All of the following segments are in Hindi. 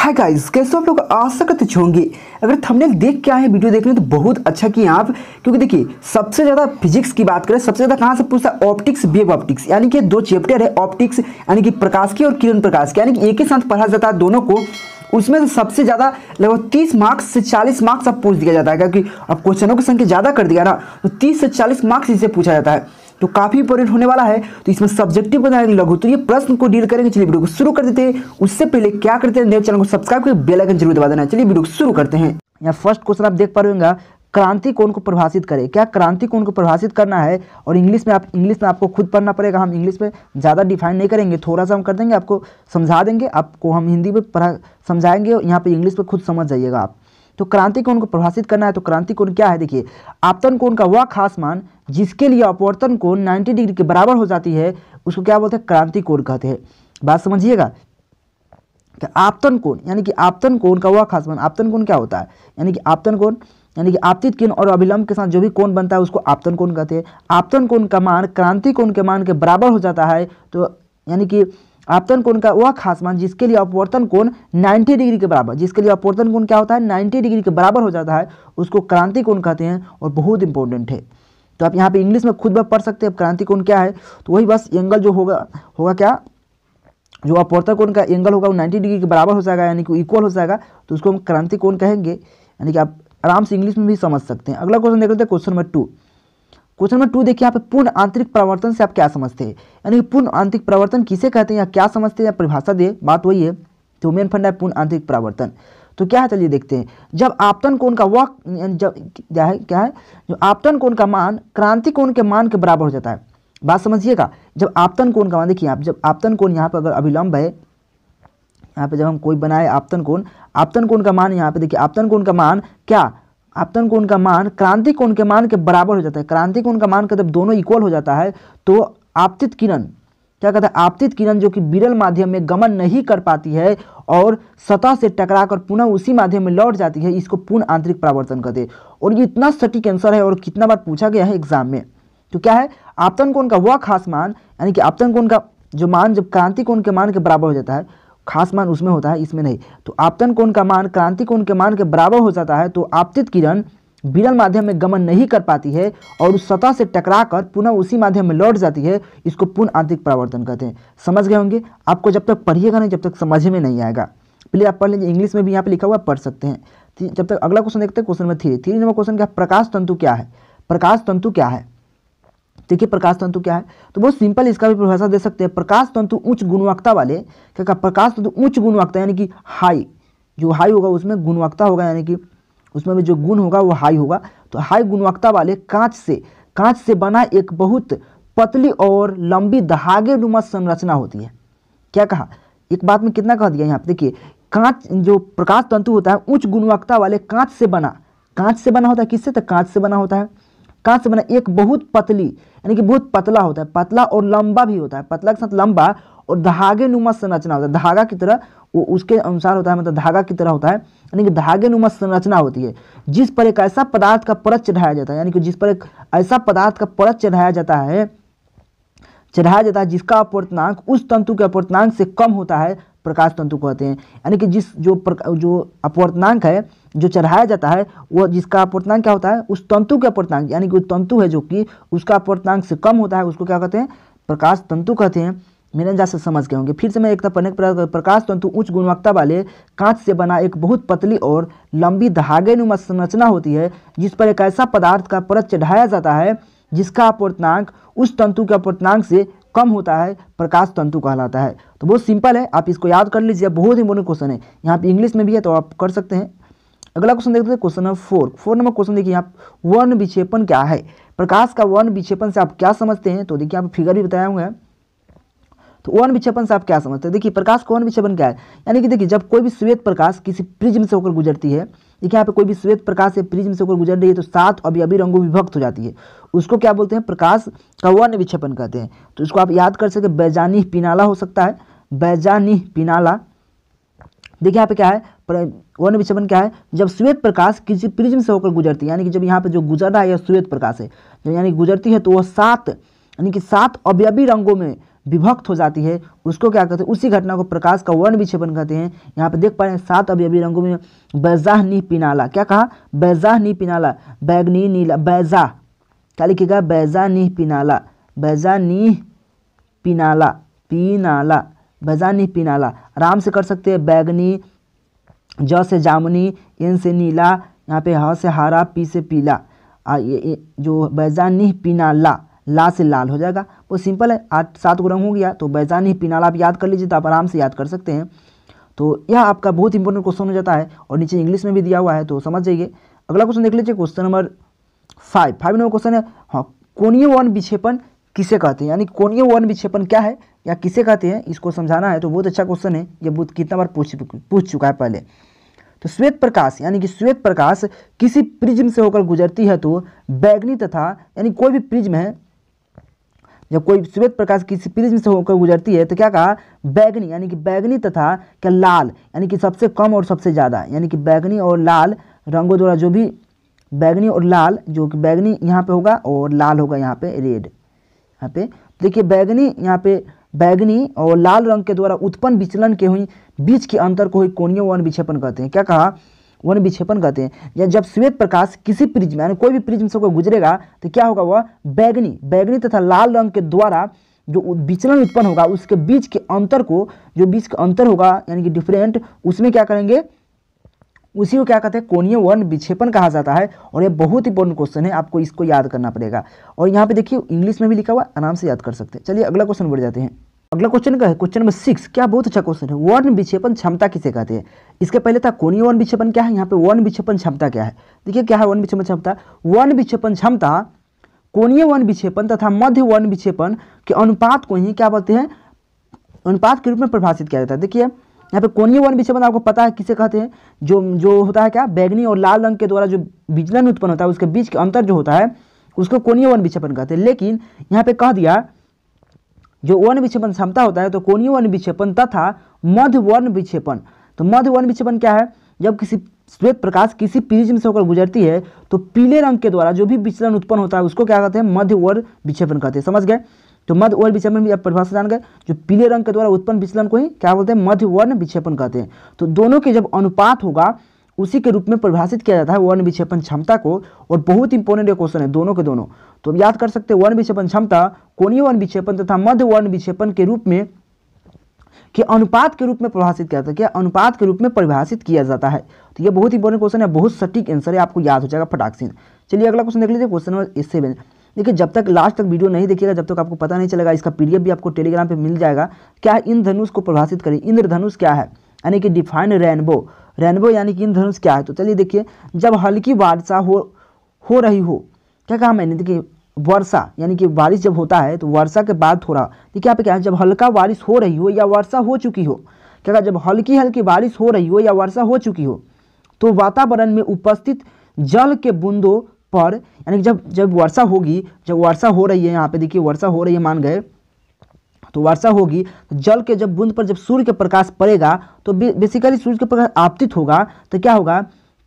हाय गाइस कैसे आप लोग आशा करते होंगे अगर थंबनेल देख के आए हैं वीडियो देखने तो बहुत अच्छा किया आप क्योंकि देखिए सबसे ज़्यादा फिजिक्स की बात करें सबसे ज़्यादा कहाँ से पूछता है ऑप्टिक्स बेब ऑप्टिक्स यानी कि दो चैप्टर है ऑप्टिक्स यानी कि प्रकाश की और किरण प्रकाश की यानी कि एक ही साथ पढ़ा जाता है दोनों को उसमें से सबसे ज़्यादा लगभग तीस मार्क्स से चालीस मार्क्स अब पूछ दिया जाता है क्योंकि अब क्वेश्चनों की संख्या ज़्यादा कर दिया ना तो तीस से चालीस मार्क्स इसे पूछा जाता है तो काफ़ी इंपॉर्टेंट होने वाला है तो इसमें सब्जेक्टिव बनाएंगे लघु तो ये प्रश्न को डील करेंगे चलिए वीडियो को शुरू कर देते हैं उससे पहले क्या करते हैं चैनल को सब्सक्राइब करके बेलाइकन जरूर दबा देना चलिए वीडियो को शुरू करते हैं यहाँ फर्स्ट क्वेश्चन आप देख पा रहे क्रांति कोण को प्रभाषित करें क्या क्रांति कोण को प्रभाषित करना है और इंग्लिश में आप इंग्लिश में आपको खुद पढ़ना पड़ेगा हम इंग्लिश में ज़्यादा डिफाइन नहीं करेंगे थोड़ा सा हम कर देंगे आपको समझा देंगे आपको हम हिंदी में पढ़ा समझाएंगे यहाँ पे इंग्लिश में खुद समझ जाइएगा आप तो क्रांति कोण को प्रभाषित करना है तो क्रांति कोण क्या है देखिए आपतन कोण का वह खास मान जिसके लिए अपवर्तन कोण 90 डिग्री के बराबर हो जाती है उसको क्या बोलते हैं क्रांति कोण कहते हैं बात समझिएगा कि आपतन कोण यानी कि आपतन कोण का वह खास मान आपतन कोण क्या होता है यानी कि आपतन कोण यानी कि आपतित किन और अभिलंब के साथ जो भी कोण बनता है उसको आपतन कोण कहते हैं आपतन कोण का मान क्रांति कोण के मान के बराबर हो जाता है तो यानी कि आपतन कोण का वह खास मान जिसके लिए अपवर्तन कोण 90 डिग्री के बराबर जिसके लिए अपवर्तन कोण क्या होता है 90 डिग्री के बराबर हो जाता है उसको क्रांति कोण कहते हैं और बहुत इंपॉर्टेंट है तो आप यहाँ पे इंग्लिश में खुद ब पढ़ सकते हैं क्रांति कोण क्या है तो वही बस एंगल जो होगा होगा क्या जो अपवर्तन कोण का एंगल होगा वो नाइन्टी डिग्री के बराबर हो जाएगा यानी कि इक्वल हो जाएगा तो उसको हम क्रांति कोण कहेंगे यानी कि आप आराम से इंग्लिश में भी समझ सकते हैं अगला क्वेश्चन देख लेते हैं question number two question number two देखिए यहाँ पे पूर्ण आंतरिक प्रवर्तन से आप क्या समझते हैं यानी पूर्ण आंतरिक प्रवर्तन किसे कहते हैं या क्या समझते हैं या परिभाषा दे बात वही है तो मेन फंड है पूर्ण आंतरिक प्रवर्तन तो क्या है चलिए देखते हैं जब आपतन कोण का वह जब क्या है क्या है जो आपतन कोण का मान क्रांति कोण के मान के बराबर हो जाता है बात समझिएगा जब आपतन कोण का मान देखिए आप जब आपतन कोण यहाँ पर अगर अभिलंब है यहाँ पे जब हम कोई बनाए आपतन कोण आपतन कोण का मान यहाँ पे देखिए आपतन कोण का मान क्या आपतन कोण का मान क्रांति कोण के मान के बराबर हो जाता है क्रांति कोण का मान का जब दोनों इक्वल हो जाता है तो आपतित किरण क्या कहते हैं आपतित किरण जो कि विरल माध्यम में गमन नहीं कर पाती है और सतह से टकराकर पुनः उसी माध्यम में लौट जाती है इसको पूर्ण आंतरिक परावर्तन कहते हैं और ये इतना सटीक आंसर है और कितना बार पूछा गया है एग्जाम में तो क्या है आपतन कोण का वह खास मान यानी कि आपतन कोण का जो मान जब क्रांति कोण के मान के बराबर हो जाता है खास मान उसमें होता है इसमें नहीं तो आपतन कोण का मान क्रांति कोण के मान के बराबर हो जाता है तो आपतित किरण विरल माध्यम में गमन नहीं कर पाती है और उस सतह से टकरा कर पुनः उसी माध्यम में लौट जाती है इसको पुनः आंतरिक परावर्तन कहते हैं समझ गए होंगे आपको जब तक पढ़िएगा नहीं जब तक समझ में नहीं आएगा प्लीज आप पढ़ लीजिए इंग्लिश में भी यहाँ पे लिखा हुआ पढ़ सकते हैं जब तक अगला क्वेश्चन देखते हैं question number three three number question क्या प्रकाश तंतु क्या है प्रकाश तंतु क्या है देखिए प्रकाश तंतु क्या है तो बहुत सिंपल इसका भी परिभाषा दे सकते हैं प्रकाश तंतु उच्च गुणवत्ता वाले क्या कहा प्रकाश तंतु उच्च गुणवत्ता यानी कि हाई जो हाई होगा उसमें गुणवत्ता होगा यानी कि उसमें भी जो गुण होगा वो हाई होगा तो हाई गुणवत्ता वाले कांच से कांच से बना एक बहुत पतली और लंबी धागे नुमा संरचना होती है क्या कहा एक बात में कितना कह दिया यहाँ पे देखिए कांच जो प्रकाश तंतु होता है उच्च गुणवत्ता वाले कांच से बना कांच से बना होता है किससे तो कांच से बना होता है कांच से बना एक बहुत पतली यानी कि बहुत पतला होता है पतला और लंबा भी होता है पतला के साथ लंबा और धागे नुमा संरचना होता है धागा की तरह वो उसके अनुसार होता है मतलब धागा की तरह होता है यानी कि धागे नुमा संरचना होती है जिस पर एक ऐसा पदार्थ का परत चढ़ाया जाता है यानी कि जिस पर एक ऐसा पदार्थ का परत चढ़ाया जाता है चढ़ाया जाता है जिसका अपवर्तनांक उस तंतु के अपवर्तनांक से कम होता है प्रकाश तंतु कहते हैं यानी कि जिस जो प्रका जो अपवर्तनांक है जो चढ़ाया जाता है वो जिसका अपवर्तनांक क्या होता है उस तंतु के अपवर्तनांक यानी कि वो तंतु है जो कि उसका अपवर्तनांक से कम होता है उसको क्या कहते हैं प्रकाश तंतु कहते हैं मेरे अंदाज से समझ गए होंगे फिर से मैं एक तरफ पढ़ने प्रकाश तंतु उच्च गुणवत्ता वाले कांच से बना एक बहुत पतली और लंबी धागे संरचना होती है जिस पर एक ऐसा पदार्थ का परत चढ़ाया जाता है जिसका अपवर्तनांक उस तंतु के अपवर्तनांक से कम होता है प्रकाश तंतु कहलाता है तो बहुत सिंपल है आप इसको याद कर लीजिए बहुत ही इंपॉर्टेंट क्वेश्चन है यहाँ पे इंग्लिश में भी है तो आप कर सकते हैं अगला क्वेश्चन देखते हैं question number four four number question देखिए आप वर्ण विक्षेपण क्या है प्रकाश का वर्ण विक्षेपण से आप क्या समझते हैं तो देखिए आप फिगर भी बताया हुआ है तो वर्ण विक्षेपण से आप क्या समझते हैं देखिए प्रकाश का वर्ण विक्षेपण क्या है यानी कि देखिए जब कोई भी श्वेत प्रकाश किसी प्रिज्म से होकर गुजरती है देखिए यहाँ पे कोई भी श्वेत प्रकाश या प्रिज्म से होकर गुजर रही है तो सात अभी रंगों विभक्त हो जाती है उसको क्या बोलते हैं प्रकाश का वर्ण विक्षेपण कहते हैं तो इसको आप याद कर सकते बैजानी पिनाला हो सकता है बैजानी पिनाला देखिए यहाँ पे क्या है वर्ण विक्षेपण क्या है जब श्वेत प्रकाश किसी प्रिज्म से होकर गुजरती है यानी कि जब यहाँ पे जो गुजर रहा है यह श्वेत प्रकाश है जब यानी गुजरती है तो वह सात यानी कि सात अवयवी रंगों में विभक्त हो जाती है उसको क्या कहते हैं उसी घटना को प्रकाश का वर्ण विक्षेपण कहते हैं यहाँ पे देख पा रहे हैं सात अभी अभी रंगों में बैजाह नी पिनाला क्या कहा बैजाह नी पिनाला बैगनी नीला बैजा क्या लिखेगा बैजा नी पिनाला बैजा नी पिनाला पिनाला बैजा नी पिनाला आराम से कर सकते हैं बैगनी ज से जामुनी एन से नीला यहाँ पे ह से हरा पी से पीला आ, ये, ये जो नी पिनाला लाल से लाल हो जाएगा वो सिंपल है आठ सात को रंग हो गया तो बैजान ही पिनाल आप याद कर लीजिए तो आप आराम से याद कर सकते हैं तो यह आपका बहुत इंपॉर्टेंट क्वेश्चन हो जाता है और नीचे इंग्लिश में भी दिया हुआ है तो समझ जाइए अगला क्वेश्चन देख लीजिए question number five five number question है हाँ कोनीय वन विक्षेपण किसे कहते हैं यानी कोनीय वन विक्षेपण क्या है या किसे कहते हैं इसको समझाना है तो बहुत अच्छा क्वेश्चन है ये बहुत कितना बार पूछ पूछ चुका है पहले तो श्वेत प्रकाश यानी कि श्वेत प्रकाश किसी प्रिज्म से होकर गुजरती है तो बैगनी तथा यानी कोई भी प्रिज्म है जब कोई श्वेत प्रकाश किसी प्रिज्म से होकर गुजरती है तो क्या कहा बैगनी यानी कि बैगनी तथा क्या लाल यानी कि सबसे कम और सबसे ज़्यादा यानी कि बैगनी और लाल रंगों द्वारा जो भी बैगनी और लाल जो कि बैगनी यहाँ पे होगा और लाल होगा यहाँ पे रेड यहाँ पे देखिए बैगनी यहाँ पे बैगनी और लाल रंग के द्वारा उत्पन्न विचलन के हुई बीच के अंतर को हुई कोणीय वन विक्षेपण कहते हैं क्या कहा वन विक्षेपण कहते हैं या जब श्वेत प्रकाश किसी प्रिज्म यानी कोई भी प्रिज्म से कोई गुजरेगा तो क्या होगा वह बैगनी बैगनी तथा लाल रंग के द्वारा जो विचलन उत्पन्न होगा उसके बीच के अंतर को जो बीच का अंतर होगा यानी कि डिफरेंट उसमें क्या करेंगे उसी को क्या कहते हैं कोणीय वर्ण विक्षेपण कहा जाता है और ये बहुत इंपॉर्टेंट क्वेश्चन है आपको इसको याद करना पड़ेगा और यहाँ पे देखिए इंग्लिश में भी लिखा हुआ आराम से याद कर सकते हैं चलिए अगला क्वेश्चन बढ़ जाते हैं अगला क्वेश्चन का है क्वेश्चन नंबर सिक्स क्या बहुत अच्छा क्वेश्चन है वर्ण विक्षेपण क्षमता किसे कहते हैं इसके पहले था कोणीय वर्ण विक्षेपण क्या है यहाँ पे वर्ण विक्षेपण क्षमता क्या है देखिए क्या है वर्ण विक्षेपण क्षमता वर्ण विक्षेपण क्षमता कोणीय वर्ण विक्षेपण तथा मध्य वर्ण विक्षेपण के अनुपात को ही क्या बोलते हैं अनुपात के रूप में परिभाषित किया जाता है देखिए यहाँ पे कोणीय वर्ण विक्षेपण आपको पता है किसे कहते हैं जो जो होता है क्या बैगनी और लाल रंग के द्वारा जो विजलन उत्पन्न होता है उसके बीच के अंतर जो होता है उसको कोणीय वर्ण विक्षेपण कहते हैं लेकिन यहाँ पे कह दिया जो वन विक्षेपण क्षमता होता है तो कोणीय वन विक्षेपण तथा मध्य वन विक्षेपण तो मध्य वन विक्षेपण क्या है जब किसी श्वेत प्रकाश किसी प्रिज्म से होकर गुजरती है तो पीले रंग के द्वारा जो भी विचलन उत्पन्न होता है उसको क्या कहते हैं मध्य वर विक्षेपण कहते हैं समझ गए तो मध्य वर विक्षेपण भी आप परिभाषा जान गए जो पीले रंग के द्वारा उत्पन्न विचलन को ही क्या बोलते हैं मध्य वर्ण विक्षेपण कहते हैं तो दोनों के जब अनुपात होगा उसी के रूप में परिभाषित किया जाता है वन विक्षेपण क्षमता को और बहुत इंपॉर्टेंट क्वेश्चन है दोनों के दोनों तो याद कर सकते हैं वन विक्षेपण क्षमता कोणीय वन विक्षेपण तथा मध्य वन विक्षेपण के रूप में कि अनुपात के रूप में परिभाषित किया जाता है क्या अनुपात के रूप में परिभाषित किया जाता है तो यह बहुत इंपॉर्टेंट क्वेश्चन है बहुत सटीक आंसर है आपको याद हो जाएगा फटाक्सिन चलिए अगला क्वेश्चन देख लीजिए क्वेश्चन नंबर सेवन देखिए जब तक लास्ट तक वीडियो नहीं देखिएगा जब तक आपको पता नहीं चलेगा इसका पीडीएफ भी आपको टेलीग्राम पे मिल जाएगा क्या इंद्रधनुष को परिभाषित करें इंद्रधनुष क्या है यानी कि डिफाइंड रेनबो रेनबो यानी कि इंद्रधनुष क्या है तो चलिए देखिए जब हल्की वर्षा हो हो रही हो क्या कहा मैंने देखिए वर्षा यानी कि बारिश जब होता है तो वर्षा के बाद थोड़ा देखिए आप क्या है जब हल्का बारिश हो रही हो या वर्षा हो चुकी हो क्या कहा जब हल्की हल्की बारिश हो रही हो या वर्षा हो चुकी हो तो वातावरण में उपस्थित जल के बूंदों पर यानी जब जब वर्षा होगी जब वर्षा हो रही है यहाँ पे देखिए वर्षा हो रही है मान गए तो वर्षा होगी तो जल के जब बूंद पर जब सूर्य के प्रकाश पड़ेगा तो बेसिकली सूर्य के प्रकाश आपतित होगा तो क्या होगा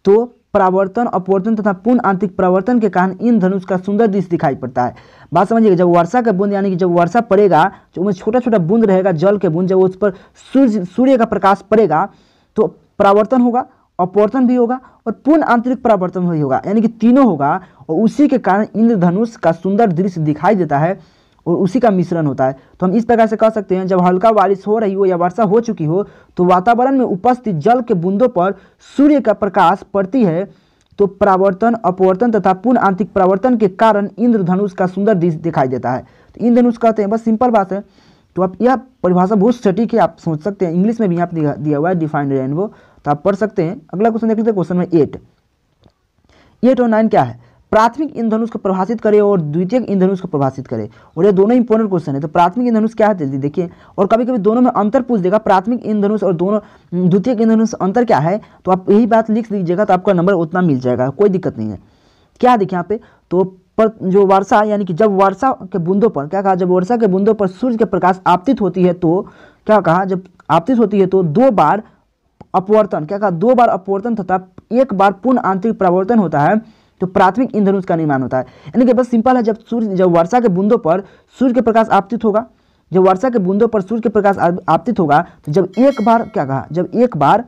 तो परावर्तन अपवर्तन तथा पूर्ण आंतरिक परावर्तन के कारण इन धनुष का सुंदर दृश्य दिखाई पड़ता है बात समझिएगा जब वर्षा का बूंद यानी कि जब वर्षा पड़ेगा तो उसमें छोटा छोटा बूंद रहेगा जल के बूंद जब उस पर सूर्य सूर्य का प्रकाश पड़ेगा तो परावर्तन होगा अपवर्तन भी होगा और पूर्ण आंतरिक परावर्तन भी होगा यानी कि तीनों होगा और उसी के कारण इंद्रधनुष का सुंदर दृश्य दिखाई देता है और उसी का मिश्रण होता है तो हम इस प्रकार से कह सकते हैं जब हल्का बारिश हो रही हो या वर्षा हो चुकी हो तो वातावरण में उपस्थित जल के बूंदों पर सूर्य का प्रकाश पड़ती है तो प्रावर्तन अपवर्तन तथा पूर्ण आंतरिक प्रावर्तन के कारण इंद्रधनुष का सुंदर दृश्य दिखाई देता है तो इंद्रधनुष कहते हैं बस सिंपल बात है तो आप यह परिभाषा बहुत सटीक है आप सोच सकते हैं इंग्लिश में भी यहाँ पर दिया हुआ है डिफाइंड रेनबो तो आप पढ़ सकते हैं अगला क्वेश्चन देख लेते हैं क्वेश्चन में एट एट और नाइन क्या है प्राथमिक इंधनुष को प्रभाषित करें और द्वितीय इंधनुष को प्रभाषित करें और ये दोनों इंपॉर्टेंट क्वेश्चन है तो प्राथमिक इंधनुष क्या है जल्दी देखिए और कभी कभी दोनों में अंतर पूछ देगा प्राथमिक इंधनुष और दोनों हम्म, द्वितीय इंधनुष अंतर क्या है तो आप यही बात लिख दीजिएगा तो आपका नंबर उतना मिल जाएगा कोई दिक्कत नहीं है क्या देखिए यहाँ पे तो पर जो वर्षा यानी कि जब वर्षा के बूंदों पर क्या कहा जब वर्षा के बूंदों पर सूर्य के प्रकाश आपतित होती है तो क्या कहा जब आपतित होती है तो दो बार अपवर्तन क्या कहा दो बार अपवर्तन तथा एक बार पूर्ण आंतरिक प्रवर्तन होता है तो प्राथमिक इंद्रधनुष का निर्माण होता है यानी कि बस सिंपल है जब सूर्य जब वर्षा के बूंदों पर सूर्य के प्रकाश आपतित होगा जब वर्षा के बूंदों पर सूर्य के प्रकाश आपतित होगा तो जब एक बार क्या कहा जब एक बार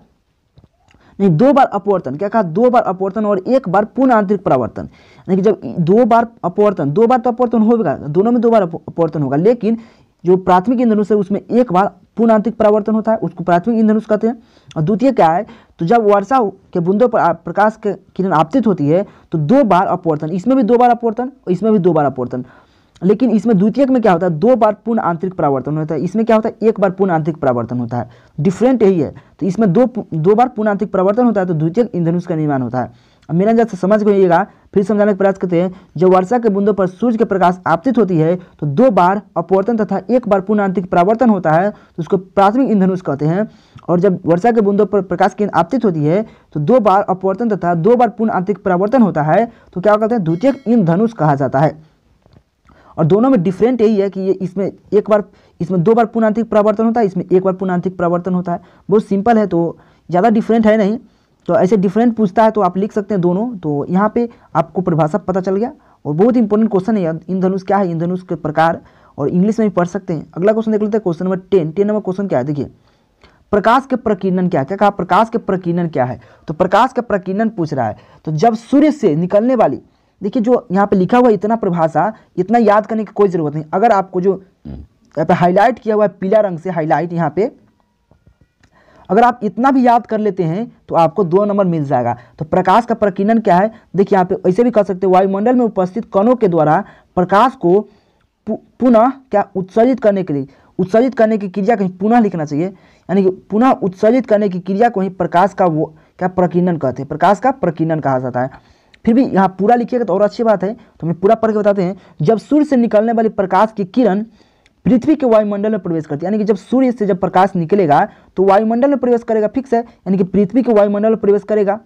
नहीं दो बार अपवर्तन क्या कहा दो बार अपवर्तन और एक बार पूर्ण आंतरिक परावर्तन यानी कि जब दो बार अपवर्तन दो बार तो अपवर्तन होगा दोनों में दो बार अपवर्तन होगा लेकिन जो प्राथमिक इंद्रधनुष है उसमें एक बार पूर्ण आंतरिक परावर्तन होता है उसको प्राथमिक इंद्रधनुष कहते हैं और द्वितीय क्या है तो जब वर्षा के बूंदों पर प्रकाश के किरण आपतित होती है तो दो बार अपवर्तन इसमें भी दो बार अपवर्तन और इसमें भी दो बार अपवर्तन लेकिन इसमें द्वितीय में क्या होता है दो बार पूर्ण आंतरिक परावर्तन होता है इसमें क्या होता है एक बार पूर्ण आंतरिक परावर्तन होता है डिफरेंट यही है तो इसमें दो दो बार पूर्ण आंतरिक परावर्तन होता है तो द्वितीय इंधनुष का निर्माण होता है मेरा जैसे समझ गइएगा फिर समझाने का प्रयास करते हैं जब वर्षा के बूंदों पर सूर्य के प्रकाश आपतित होती है तो दो बार अपवर्तन तथा एक बार पूर्ण आंतरिक परावर्तन होता है तो उसको प्राथमिक इंधनुष कहते हैं और जब वर्षा के बूंदों पर प्रकाश की आपतित होती है तो दो बार अपवर्तन तथा दो बार पूर्ण आंतरिक परावर्तन होता है तो क्या कहते हैं द्वितीयक इंधनुष कहा जाता है और दोनों में डिफरेंट यही है कि ये इसमें एक बार इसमें दो बार पूर्णांतिक परावर्तन होता है इसमें एक बार पूर्णांतिक परावर्तन होता है बहुत सिंपल है तो ज़्यादा डिफरेंट है नहीं तो ऐसे डिफरेंट पूछता है तो आप लिख सकते हैं दोनों तो यहाँ पे आपको परिभाषा पता चल गया और बहुत इंपॉर्टेंट क्वेश्चन है इंधनुष क्या है इंधनुष के प्रकार और इंग्लिश में भी पढ़ सकते हैं अगला क्वेश्चन देख लेते हैं question number ten ten number question क्या है देखिए प्रकाश के प्रकीर्णन क्या है क्या कहा प्रकाश के प्रकीर्णन क्या है तो प्रकाश का प्रकीर्णन पूछ रहा है तो जब सूर्य से निकलने वाली देखिए जो यहाँ पे लिखा हुआ इतना परिभाषा इतना याद करने की कोई ज़रूरत नहीं अगर आपको जो यहाँ पे हाईलाइट किया हुआ है पीला रंग से हाईलाइट यहाँ पे अगर आप इतना भी याद कर लेते हैं तो आपको दो नंबर मिल जाएगा तो प्रकाश का प्रकीर्णन क्या है देखिए यहाँ पे ऐसे भी कह सकते हैं वायुमंडल में उपस्थित कणों के द्वारा प्रकाश को पुनः क्या उत्सर्जित करने के लिए उत्सर्जित करने की क्रिया कहीं पुनः लिखना चाहिए यानी कि पुनः उत्सर्जित करने की क्रिया को ही प्रकाश का वो क्या प्रकीर्णन कहते हैं प्रकाश का प्रकीर्णन कहा जाता है फिर भी यहाँ पूरा लिखिएगा तो और अच्छी बात है तो हमें पूरा पढ़ के बताते हैं जब सूर्य से निकलने वाली प्रकाश की किरण पृथ्वी के वायुमंडल में प्रवेश करती है यानी कि जब सूर्य से जब प्रकाश निकलेगा तो वायुमंडल में प्रवेश करेगा फिक्स है यानी कि पृथ्वी के वायुमंडल में प्रवेश करेगा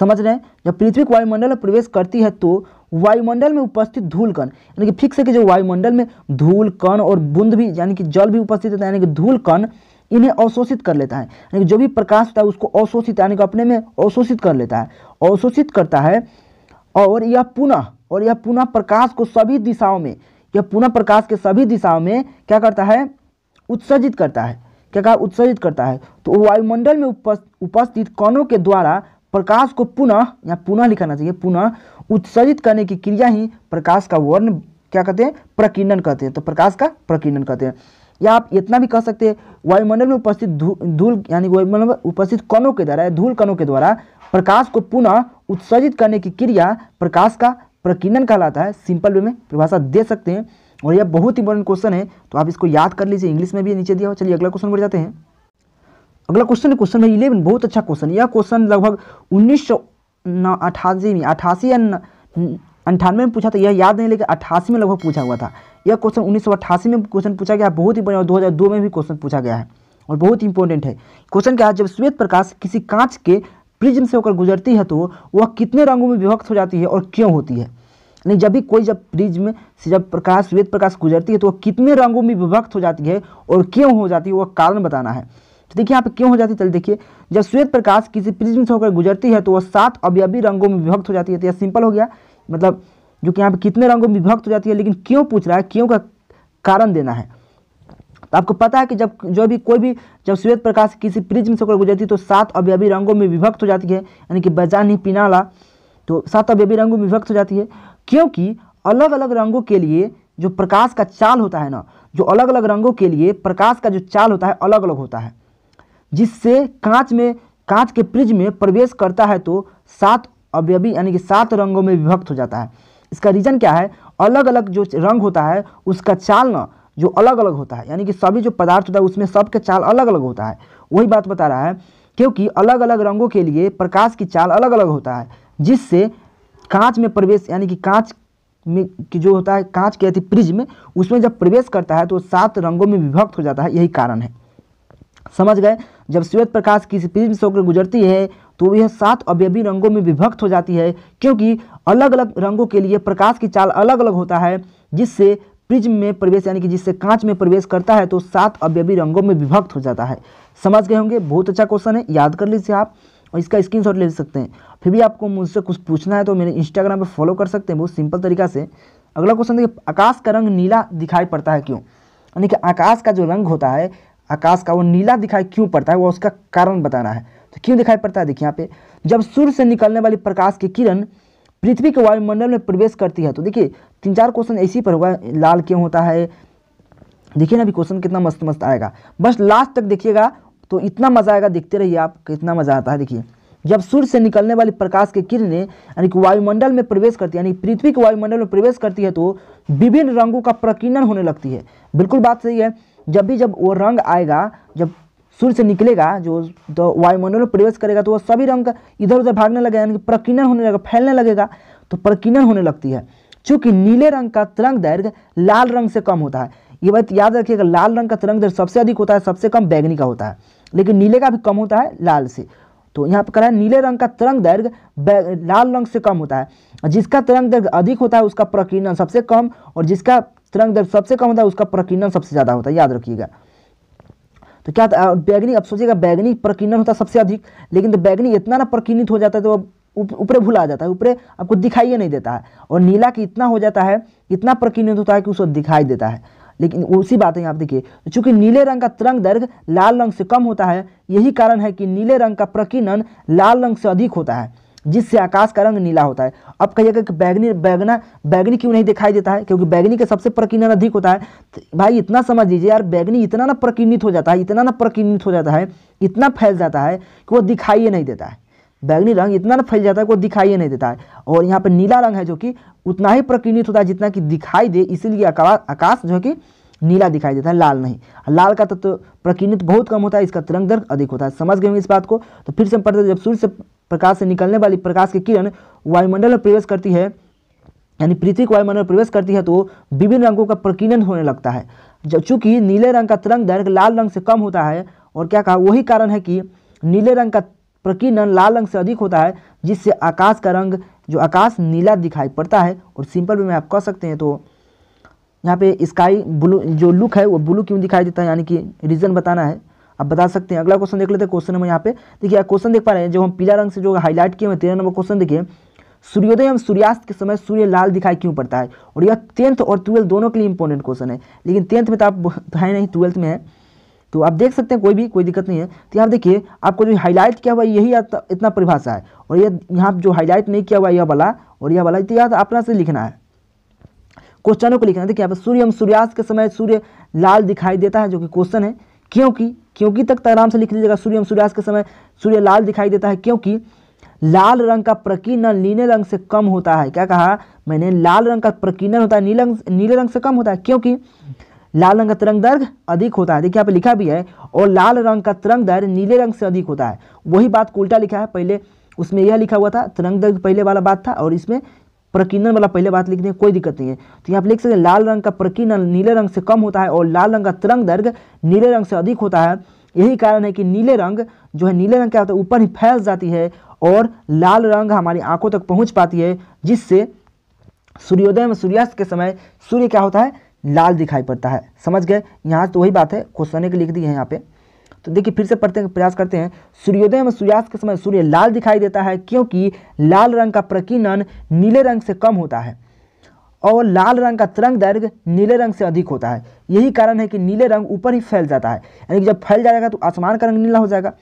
समझ रहे हैं जब पृथ्वी के वायुमंडल में प्रवेश करती है तो वायुमंडल में उपस्थित धूल कण यानी कि फिक्स है कि जो वायुमंडल में धूल कण और बूंद भी यानी कि जल भी उपस्थित होता है यानी कि धूल कण इन्हें अवशोषित कर लेता है यानी कि जो भी प्रकाश होता है उसको अवशोषित यानी कि अपने में अवशोषित कर लेता है अवशोषित करता है और यह पुनः और यह पुनः प्रकाश को सभी दिशाओं में यह पुनः प्रकाश के सभी दिशाओं में क्या करता है उत्सर्जित करता है क्या कहा उत्सर्जित करता है तो वायुमंडल में उपस्थित कणों के द्वारा प्रकाश को पुनः या पुनः लिखाना चाहिए पुनः उत्सर्जित करने की क्रिया ही प्रकाश का वर्ण क्या कहते हैं प्रकीर्णन कहते हैं तो प्रकाश का प्रकीर्णन कहते हैं या आप इतना भी कह सकते हैं वायुमंडल में उपस्थित धूल यानी वायुमंडल में उपस्थित कणों के द्वारा धूल कणों के द्वारा प्रकाश को पुनः उत्सर्जित करने की क्रिया प्रकाश का प्रकीर्णन कहलाता है सिंपल वे में परिभाषा दे सकते हैं और यह बहुत इंपॉर्टेंट क्वेश्चन है तो आप इसको याद कर लीजिए इंग्लिश में भी नीचे दिया हो चलिए अगला क्वेश्चन बढ़ जाते हैं अगला क्वेश्चन क्वेश्चन नंबर इलेवन बहुत अच्छा क्वेश्चन यह क्वेश्चन लगभग उन्नीस सौ अठासी में अठासी या अंठानवे में पूछा था यह याद नहीं लेकिन अट्ठासी में लगभग पूछा हुआ था यह क्वेश्चन उन्नीस में क्वेश्चन पूछा गया बहुत ही और दो में भी क्वेश्चन पूछा गया है और बहुत इंपॉर्टेंट है क्वेश्चन क्या है जब श्वेत प्रकाश किसी कांच के प्रिज्म से होकर गुजरती है तो वह कितने रंगों में विभक्त हो जाती है और क्यों होती है यानी जब भी कोई जब प्रिज्म से जब प्रकाश श्वेत प्रकाश गुजरती है तो वह कितने रंगों में विभक्त हो जाती है और क्यों हो जाती है वह कारण बताना है तो देखिए यहाँ पे क्यों हो जाती है चलिए देखिए जब श्वेत प्रकाश किसी प्रिज्म से होकर गुजरती है तो वह सात अवयवी रंगों में विभक्त हो जाती है तो यह सिंपल हो गया मतलब जो कि यहाँ पे कितने रंगों में विभक्त हो जाती है लेकिन क्यों पूछ रहा है क्यों का कारण देना है तो आपको पता है कि जब जो भी कोई भी जब श्वेत प्रकाश किसी प्रिज्म से होकर गुजरती तो सात अवयवी रंगों में विभक्त हो जाती है यानी कि बजानी पिनाला तो सात अवयवी रंगों में विभक्त हो जाती है क्योंकि अलग अलग रंगों के लिए जो प्रकाश का चाल होता है ना जो अलग अलग रंगों के लिए प्रकाश का जो चाल होता है अलग अलग होता है जिससे कांच में कांच के प्रिज में प्रवेश करता है तो सात अवयवी यानी कि सात रंगों में विभक्त हो जाता है इसका रीज़न क्या है अलग अलग जो रंग होता है उसका चाल ना जो अलग अलग होता है यानी कि सभी जो पदार्थ होता है उसमें सबके चाल अलग अलग होता है वही बात बता रहा है क्योंकि अलग अलग रंगों के लिए प्रकाश की चाल अलग अलग होता है जिससे कांच में प्रवेश यानी कि कांच में कि जो होता है कांच के अति प्रिज्म उसमें जब प्रवेश करता है तो सात रंगों में विभक्त हो जाता है यही कारण है समझ गए जब श्वेत प्रकाश किसी प्रिज्म से होकर गुजरती है तो यह सात अवयवी रंगों में विभक्त हो जाती है क्योंकि अलग अलग रंगों के लिए प्रकाश की चाल अलग अलग होता है जिससे प्रिज्म में प्रवेश यानी कि जिससे कांच में प्रवेश करता है तो सात अव्यवी रंगों में विभक्त हो जाता है समझ गए होंगे बहुत अच्छा क्वेश्चन है याद कर लीजिए आप और इसका स्क्रीन ले सकते हैं फिर भी आपको मुझसे कुछ पूछना है तो मेरे इंस्टाग्राम पर फॉलो कर सकते हैं बहुत सिंपल तरीका से अगला क्वेश्चन देखिए आकाश का रंग नीला दिखाई पड़ता है क्यों यानी कि आकाश का जो रंग होता है आकाश का वो नीला दिखाई क्यों पड़ता है वो उसका कारण बताना है तो क्यों दिखाई पड़ता है देखिए यहाँ पे जब सूर्य से निकलने वाली प्रकाश की किरण पृथ्वी के वायुमंडल में प्रवेश करती है तो देखिए तीन चार क्वेश्चन ऐसी पर हुआ लाल क्यों होता है देखिए ना अभी क्वेश्चन कितना मस्त मस्त आएगा बस लास्ट तक देखिएगा तो इतना मज़ा आएगा देखते रहिए आप कितना मज़ा आता है देखिए जब सूर्य से निकलने वाली प्रकाश के किरणें यानी कि वायुमंडल में प्रवेश करती है यानी पृथ्वी के वायुमंडल में प्रवेश करती है तो विभिन्न रंगों का प्रकीर्णन होने लगती है बिल्कुल बात सही है जब भी जब वो रंग आएगा जब सूर्य से निकलेगा जो तो वायुमंडल में प्रवेश करेगा तो वह सभी रंग का इधर उधर भागने लगेगा यानी कि प्रकीर्णन होने लगेगा फैलने लगेगा तो प्रकीर्णन होने लगती है चूंकि नीले रंग का तरंग दैर्घ्य लाल रंग से कम होता है ये बात याद रखिएगा लाल रंग का तरंग दैर्घ्य सबसे अधिक होता है सबसे कम बैगनी का होता है लेकिन नीले का भी कम होता है लाल से तो यहाँ पर कह रहा है नीले रंग का तरंग दैर्घ्य लाल रंग से कम होता है जिसका तरंग दैर्घ्य अधिक होता है उसका प्रकीर्णन सबसे कम और जिसका तरंग दैर्घ्य सबसे कम होता है उसका प्रकीर्णन सबसे ज़्यादा होता है याद रखिएगा तो क्या बैगनी अब सोचिएगा बैगनी प्रकीर्णन होता सबसे अधिक लेकिन तो बैगनी इतना ना प्रकीर्णित हो जाता है तो ऊपरे भूला आ जाता है ऊपरे आपको दिखाई नहीं देता है और नीला की इतना हो जाता है इतना प्रकीर्णित होता है कि उसको दिखाई देता है लेकिन उसी बात है आप देखिए तो चूंकि नीले रंग का तरंग दर्ग लाल रंग से कम होता है यही कारण है कि नीले रंग का प्रकीर्णन लाल रंग से अधिक होता है जिससे आकाश का रंग नीला होता है अब कहिएगा कि बैगनी बैगना बैगनी क्यों नहीं दिखाई देता है क्योंकि बैगनी का सबसे प्रकीर्णन अधिक होता है तो भाई इतना समझ लीजिए यार बैगनी इतना ना प्रकीर्णित हो जाता है इतना ना प्रकीर्णित हो जाता है इतना फैल जाता है कि वो दिखाई नहीं देता है बैगनी रंग इतना ना फैल जाता है कि वो दिखाई नहीं देता है और यहाँ पर नीला रंग है जो कि उतना ही प्रकीर्णित होता है जितना कि दिखाई दे इसीलिए आकाश जो है कि नीला दिखाई देता है लाल नहीं लाल का तत्व तो प्रकीर्णित बहुत कम होता है इसका तिरंग दर अधिक होता है समझ गए इस बात को तो फिर से हम पढ़ते जब सूर्य से प्रकाश से निकलने वाली प्रकाश की किरण वायुमंडल में प्रवेश करती है यानी पृथ्वी के वायुमंडल में प्रवेश करती है तो विभिन्न रंगों का प्रकीर्णन होने लगता है चूंकि नीले रंग का तरंग दैर्घ्य लाल रंग से कम होता है और क्या कहा वही कारण है कि नीले रंग का प्रकीर्णन लाल रंग से अधिक होता है जिससे आकाश का रंग जो आकाश नीला दिखाई पड़ता है और सिंपल में आप कह सकते हैं तो यहाँ पे स्काई ब्लू जो लुक है वो ब्लू क्यों दिखाई देता है यानी कि रीज़न बताना है आप बता सकते हैं अगला क्वेश्चन देख लेते हैं क्वेश्चन नंबर यहाँ पे देखिए क्वेश्चन देख पा रहे हैं जो हम पीला रंग से जो हाईलाइट किए हुए तेरह नंबर क्वेश्चन देखिए सूर्योदय एवं सूर्यास्त के समय सूर्य लाल दिखाई क्यों पड़ता है और यह टेंथ और ट्वेल्थ दोनों के लिए इंपॉर्टेंट क्वेश्चन है लेकिन टेंथ में तो आप है नहीं ट्वेल्थ में है तो आप देख सकते हैं कोई भी कोई दिक्कत नहीं है तो यहाँ देखिए आपको जो हाईलाइट किया हुआ यही इतना परिभाषा है और यह यहाँ जो हाईलाइट नहीं किया हुआ यह वाला और यह वाला इतिहास तो अपना से लिखना है क्वेश्चनों को लिखना है देखिए यहाँ पर सूर्य एवं सूर्यास्त के समय सूर्य लाल दिखाई देता है जो कि क्वेश्चन है क्योंकि क्योंकि तक आराम से लिख लीजिएगा सूर्य सूर्यास्त के समय सूर्य लाल दिखाई देता है क्योंकि लाल रंग का प्रकीर्णन नीले रंग से कम होता है क्या कहा मैंने लाल रंग का प्रकीर्णन होता है नीले रंग नीले रंग से कम होता है क्योंकि लाल रंग का तरंग दर्घ अधिक होता है देखिए यहाँ पे लिखा भी है और लाल रंग का तरंग दर्घ नीले रंग से अधिक होता है वही बात उल्टा लिखा है पहले उसमें यह लिखा हुआ था तरंग दर्घ पहले वाला बात था और इसमें प्रकीर्णन वाला पहले बात लिखने कोई दिक्कत नहीं है तो यहाँ पर लिख सकते हैं लाल रंग का प्रकीर्णन नीले रंग से कम होता है और लाल रंग का तरंग दर्ग नीले रंग से अधिक होता है यही कारण है कि नीले रंग जो है नीले रंग क्या होता है ऊपर ही फैल जाती है और लाल रंग हमारी आंखों तक पहुँच पाती है जिससे सूर्योदय में सूर्यास्त के समय सूर्य क्या होता है लाल दिखाई पड़ता है समझ गए यहाँ तो वही बात है क्वेश्चन एक लिख दी है यहाँ पे तो देखिए फिर से पढ़ते हैं प्रयास करते हैं सूर्योदय में सूर्यास्त के समय सूर्य लाल दिखाई देता है क्योंकि लाल रंग का प्रकीर्णन नीले रंग से कम होता है और लाल रंग का तरंग दैर्घ्य नीले रंग से अधिक होता है यही कारण है कि नीले रंग ऊपर ही फैल जाता है यानी कि जब फैल जाएगा तो आसमान का रंग नीला हो जाएगा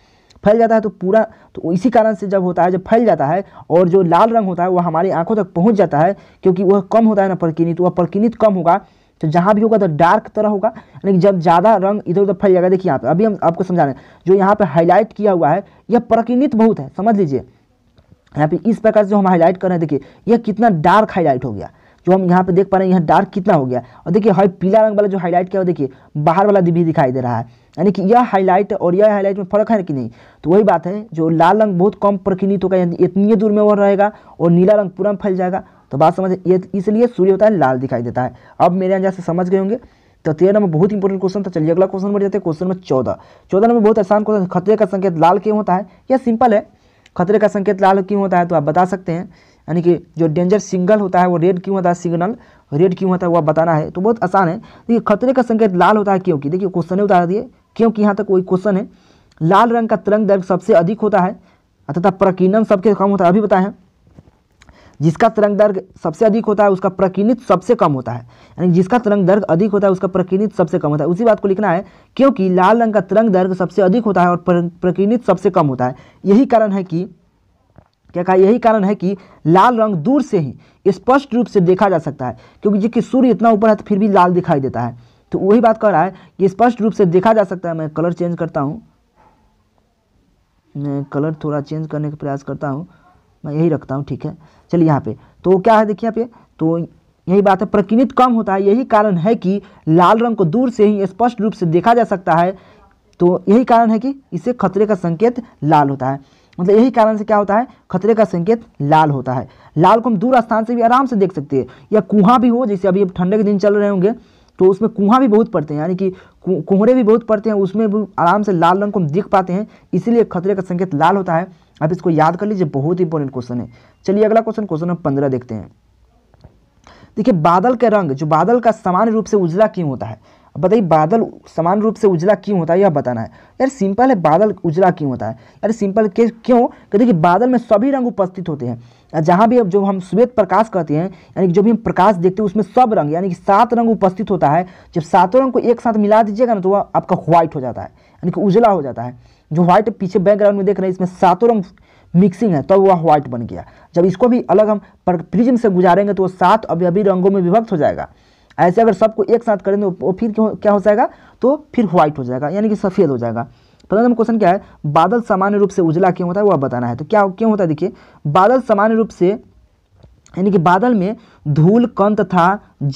फैल जाता है तो पूरा तो इसी कारण से जब होता है जब फैल जाता है और जो लाल रंग होता है वह हमारी आंखों तक पहुंच जाता है क्योंकि वह कम होता है ना परकिनित वह परकिनित कम होगा तो जहाँ भी होगा तो डार्क तरह होगा यानी जब ज़्यादा रंग इधर उधर फैल जाएगा देखिए यहाँ पर अभी हम आपको समझा रहे हैं जो यहाँ पर हाईलाइट किया हुआ है यह प्रकिनित बहुत है समझ लीजिए यहाँ पे इस प्रकार से जो हम हाईलाइट कर रहे हैं देखिए यह कितना डार्क हाईलाइट हो गया जो हम यहाँ पे देख पा रहे हैं यहाँ डार्क कितना हो गया और देखिए हाई पीला रंग वाला जो हाईलाइट किया हुआ देखिए बाहर वाला भी दिखाई दे रहा है यानी कि यह हाईलाइट और यह हाईलाइट में फर्क है कि नहीं तो वही बात है जो लाल रंग बहुत कम प्रकिनित होगा इतनी दूर में वह रहेगा और नीला रंग पूरा फैल जाएगा तो बात समझ ये इसलिए सूर्य होता है लाल दिखाई देता है अब मेरे यहाँ से समझ गए होंगे तो तेरह नंबर बहुत इंपॉर्टेंट क्वेश्चन था चलिए अगला क्वेश्चन नंबर जाते हैं क्वेश्चन नंबर चौदह चौदह नंबर बहुत आसान क्वेश्चन खतरे का संकेत लाल क्यों होता है या सिंपल है खतरे का संकेत लाल क्यों होता है तो आप बता सकते हैं यानी कि जो डेंजर सिग्नल होता है वो रेड क्यों होता है सिग्नल रेड क्यों होता है वो बताना है तो बहुत आसान है देखिए खतरे का संकेत लाल होता है क्योंकि देखिए क्वेश्चन है उतार दिए क्योंकि यहाँ तक वही क्वेश्चन है लाल रंग का तरंग दर्ग सबसे अधिक होता है तथा प्रकीर्णन सबके कम होता है अभी बताएं जिसका तरंग दर्ग सबसे अधिक होता है उसका प्रकीनित सबसे कम होता है यानी जिसका तरंग दर्ग अधिक होता है उसका प्रकीनित सबसे कम होता है उसी बात को लिखना है क्योंकि लाल रंग का तरंग दर्ग सबसे अधिक होता है और प्रकीनित सबसे कम होता है यही कारण है कि क्या कहा यही कारण है कि लाल रंग दूर से ही स्पष्ट रूप से देखा जा सकता है क्योंकि जबकि सूर्य इतना ऊपर है तो फिर भी लाल दिखाई देता है तो वही बात कह रहा है कि स्पष्ट रूप से देखा जा सकता है मैं कलर चेंज करता हूँ मैं कलर थोड़ा चेंज करने का प्रयास करता हूँ मैं यही रखता हूँ ठीक है चलिए यहाँ पे तो क्या है देखिए यहाँ पे तो यही बात है प्रकिनित कम होता है यही कारण है कि लाल रंग को दूर से ही स्पष्ट रूप से देखा जा सकता है तो यही कारण है कि इसे खतरे का संकेत लाल होता है मतलब यही कारण से क्या होता है खतरे का संकेत लाल होता है लाल को हम दूर स्थान से भी आराम से देख सकते हैं या कुहाँ भी हो जैसे अभी ठंडे के दिन चल रहे होंगे तो उसमें कुहाँ भी बहुत पड़ते हैं यानी कि कोहरे भी बहुत पड़ते हैं उसमें भी आराम से लाल रंग को हम देख पाते हैं इसीलिए खतरे का संकेत लाल होता है आप इसको याद कर लीजिए बहुत इंपॉर्टेंट क्वेश्चन है चलिए अगला क्वेश्चन क्वेश्चन नंबर पंद्रह देखते हैं देखिए बादल के रंग जो बादल का सामान्य रूप से उजला क्यों होता है बताइए बादल समान रूप से उजला क्यों होता है यह बताना है यार सिंपल है बादल उजला क्यों होता है यार सिंपल के क्यों कि देखिए बादल में सभी रंग उपस्थित होते हैं जहाँ भी अब जो हम श्वेत प्रकाश कहते हैं यानी कि जो भी हम प्रकाश देखते हैं उसमें सब रंग यानी कि सात रंग उपस्थित होता है जब सातों रंग को एक साथ मिला दीजिएगा ना तो वह आपका व्हाइट हो जाता है यानी कि उजला हो जाता है जो व्हाइट पीछे बैकग्राउंड में देख रहे हैं इसमें सातों रंग मिक्सिंग है तब तो वह व्हाइट बन गया जब इसको भी अलग हम प्रिज्म से गुजारेंगे तो वो सात अभी अभी रंगों में विभक्त हो जाएगा ऐसे अगर सबको एक साथ करेंगे तो फिर क्या हो जाएगा तो फिर व्हाइट हो जाएगा यानी कि सफ़ेद हो जाएगा पता नंबर क्वेश्चन क्या है बादल सामान्य रूप से उजला क्यों होता है वह बताना है तो क्या क्यों होता है देखिए बादल सामान्य रूप से यानी कि बादल में धूल कण तथा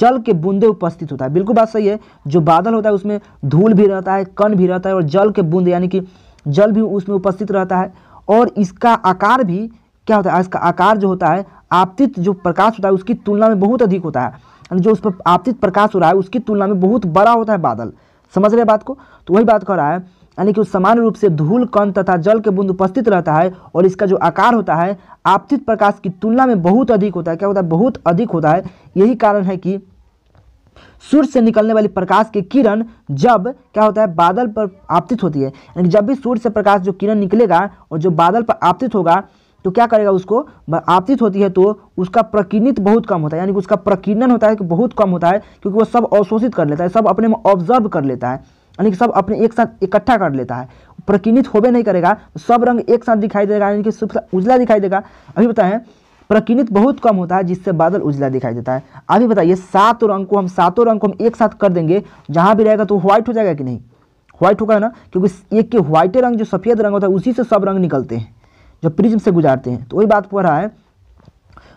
जल के बूंदे उपस्थित होता है बिल्कुल बात सही है जो बादल होता है उसमें धूल भी रहता है कण भी रहता है और जल के बूंद यानी कि जल भी उसमें उपस्थित रहता है और इसका आकार भी क्या होता है इसका आकार जो होता है आपतित जो प्रकाश होता है उसकी तुलना में बहुत अधिक होता है जो उस पर आपतित प्रकाश हो रहा है उसकी तुलना में बहुत बड़ा होता है बादल समझ रहे बात को तो वही बात कर रहा है यानी कि सामान्य रूप से धूल कण तथा जल के बूंद उपस्थित रहता है और इसका जो आकार होता है आपतित प्रकाश की तुलना में बहुत अधिक होता है क्या होता है बहुत अधिक होता है यही कारण है कि सूर्य से निकलने वाली प्रकाश की किरण जब क्या होता है बादल पर आपतित होती है यानी जब भी सूर्य से प्रकाश जो किरण निकलेगा और जो बादल पर आपतित होगा तो क्या करेगा उसको आपतित होती है तो उसका प्रकीर्णित बहुत कम होता है यानी कि उसका प्रकीर्णन होता है कि बहुत कम होता है क्योंकि वो सब अवशोषित कर लेता है सब अपने में ऑब्जर्व कर लेता है यानी कि सब अपने एक साथ इकट्ठा कर लेता है प्रकीर्णित होबे नहीं करेगा सब रंग एक साथ दिखाई देगा यानी कि उजला दिखाई देगा अभी बताएं प्रकिणित बहुत कम होता है जिससे बादल उजला दिखाई देता है अभी बताइए सातों रंग को हम सातों रंग को हम एक साथ कर देंगे जहाँ भी रहेगा तो व्हाइट हो जाएगा कि नहीं व्हाइट होगा ना क्योंकि एक के व्हाइट रंग जो सफ़ेद रंग होता है उसी से सब रंग निकलते हैं जो प्रिज्म से गुजारते हैं तो वही बात हो रहा है